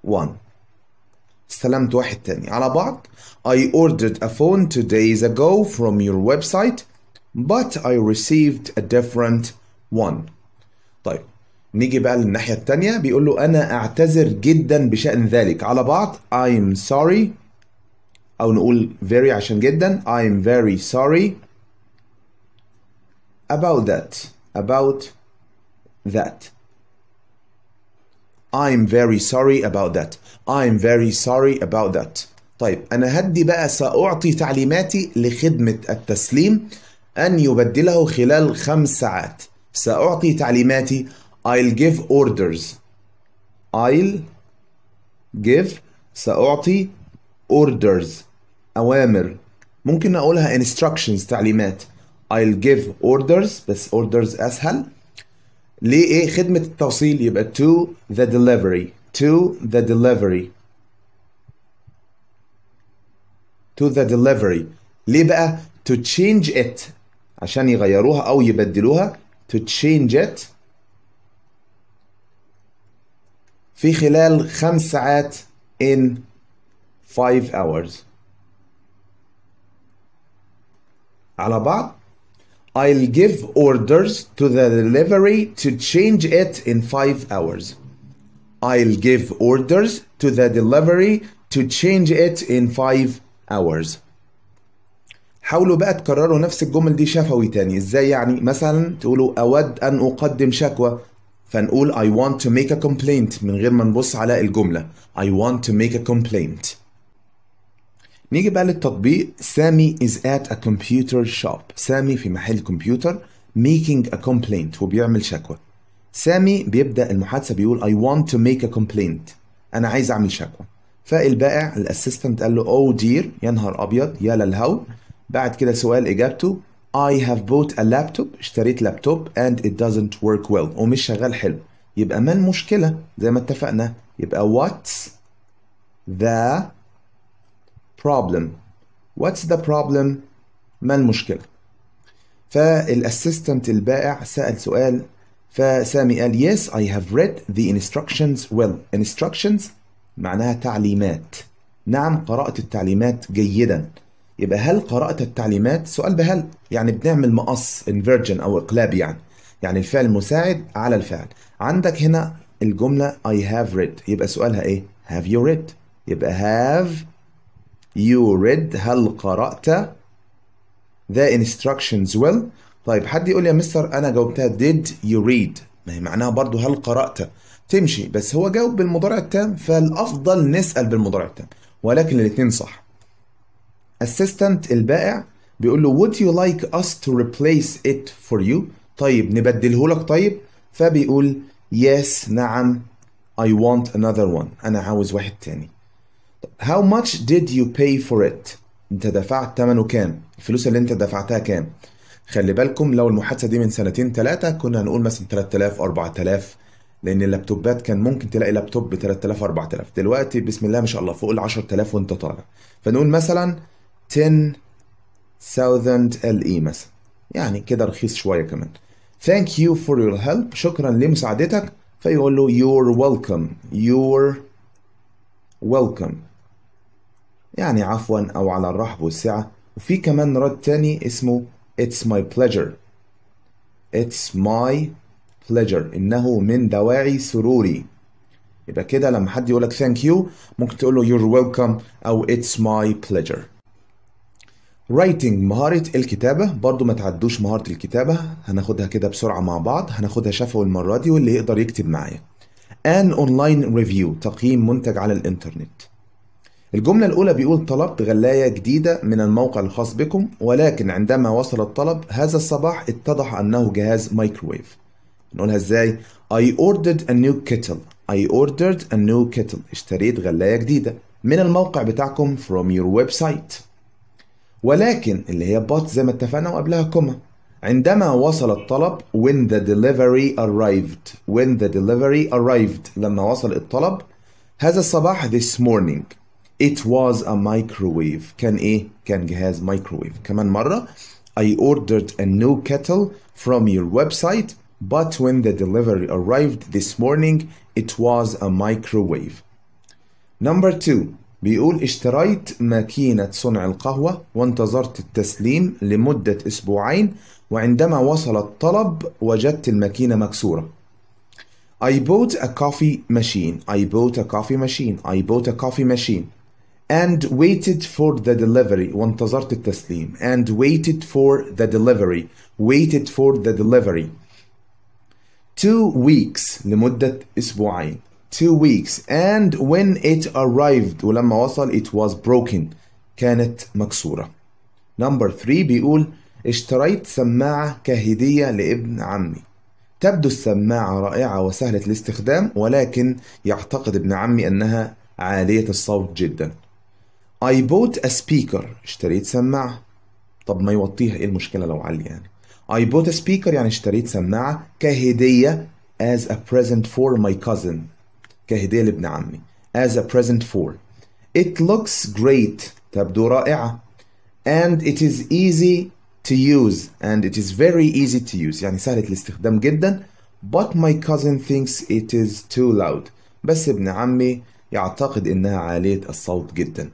1 استلمت واحد تاني على بعض I ordered a phone two days ago from your website but I received a different one طيب نيجي بقى للناحية التانية بيقول له أنا أعتذر جدا بشأن ذلك على بعض I'm sorry أو نقول very عشان جدا I'm very sorry about that about that I'm very sorry about that I'm very sorry about that طيب أنا هدي بقى سأعطي تعليماتي لخدمة التسليم أن يبدله خلال خمس ساعات سأعطي تعليماتي I'll give orders I'll give سأعطي orders أوامر ممكن أقولها instructions تعليمات I'll give orders بس orders أسهل ليه ايه خدمة التوصيل يبقى to the delivery to the delivery to the delivery ليه بقى to change it عشان يغيروها او يبدلوها to change it في خلال خمس ساعات in five hours على بعض I'll give orders to the delivery to change it in five hours. I'll give orders to the delivery to change it in five hours. حاولوا بقى تكرروا نفس الجمل دي شفوي تاني ازاي يعني مثلا تقولوا اود ان اقدم شكوى فنقول I want to make a complaint من غير ما نبص على الجملة I want to make a complaint نيجي بقى للتطبيق سامي is at a computer shop سامي في محل كمبيوتر making a complaint وبيعمل شكوى سامي بيبدأ المحادثة بيقول I want to make a complaint أنا عايز أعمل شكوى فالبائع الاسيستنت قال له أو oh دير يا نهار أبيض يا للهو بعد كده سؤال إجابته I have bought a laptop اشتريت لابتوب and it doesn't work well ومش شغال حلو يبقى ما المشكلة زي ما اتفقنا يبقى what's the problem what's the problem ما المشكلة فالاسيستنت البائع سأل سؤال فسامي قال yes I have read the instructions well instructions معناها تعليمات نعم قرأت التعليمات جيدا يبقى هل قرأت التعليمات سؤال بهل يعني بنعمل مقص inversion أو إقلاب يعني يعني الفعل مساعد على الفعل عندك هنا الجملة I have read يبقى سؤالها إيه have you read يبقى have you read هل قرأت the instructions well طيب حد يقول لي يا مستر أنا جاوبتها did you read ما هي معناها برضو هل قرأت تمشي بس هو جاوب بالمضارع التام فالأفضل نسأل بالمضارع التام ولكن الاثنين صح assistant البائع بيقول له would you like us to replace it for you طيب نبدله لك طيب فبيقول yes نعم I want another one أنا عاوز واحد تاني How much did you pay for it؟ انت دفعت ثمنه كام؟ الفلوس اللي انت دفعتها كام؟ خلي بالكم لو المحادثة دي من سنتين ثلاثة كنا هنقول مثلا 3000 4000 لأن اللابتوبات كان ممكن تلاقي لابتوب ب 3000 4000 دلوقتي بسم الله ما شاء الله فوق ال 10000 وأنت طالع فنقول مثلا 10000 LE مثلا يعني كده رخيص شوية كمان Thank you for your help شكرا لمساعدتك فيقول له you're welcome you're welcome يعني عفوا أو على الرحب والسعة وفي كمان رد تاني اسمه It's my pleasure It's my pleasure إنه من دواعي سروري يبقى كده لما حد يقولك thank you ممكن تقول له you're welcome أو it's my pleasure رايتنج مهارة الكتابة برضو ما تعدوش مهارة الكتابة هناخدها كده بسرعة مع بعض هناخدها شفوي المرة دي واللي يقدر يكتب معايا an online review تقييم منتج على الانترنت الجملة الأولى بيقول طلبت غلاية جديدة من الموقع الخاص بكم ولكن عندما وصل الطلب هذا الصباح اتضح أنه جهاز مايكرويف نقولها إزاي I ordered a new kettle I ordered a new kettle اشتريت غلاية جديدة من الموقع بتاعكم from your website ولكن اللي هي بات زي ما اتفقنا وقبلها كوما عندما وصل الطلب when the delivery arrived when the delivery arrived لما وصل الطلب هذا الصباح this morning it was a microwave كان ايه كان جهاز microwave كمان مرة I ordered a new kettle from your website but when the delivery arrived this morning it was a microwave number two بيقول اشتريت ماكينة صنع القهوة وانتظرت التسليم لمدة أسبوعين وعندما وصل الطلب وجدت الماكينة مكسورة I bought a coffee machine I bought a coffee machine I bought a coffee machine and waited for the delivery وانتظرت التسليم and waited for the delivery waited for the delivery two weeks لمدة أسبوعين two weeks and when it arrived ولما وصل it was broken كانت مكسورة number three بيقول اشتريت سماعة كهدية لابن عمي تبدو السماعة رائعة وسهلة الاستخدام ولكن يعتقد ابن عمي أنها عالية الصوت جداً I bought a speaker اشتريت سماعة طب ما يوطيها ايه المشكلة لو علي يعني I bought a speaker يعني اشتريت سماعة كهدية as a present for my cousin كهدية لابن عمي as a present for It looks great تبدو رائعة and it is easy to use and it is very easy to use يعني سهلة الاستخدام جدا but my cousin thinks it is too loud بس ابن عمي يعتقد انها عالية الصوت جدا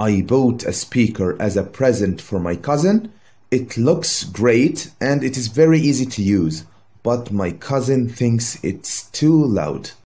I bought a speaker as a present for my cousin. It looks great and it is very easy to use, but my cousin thinks it's too loud.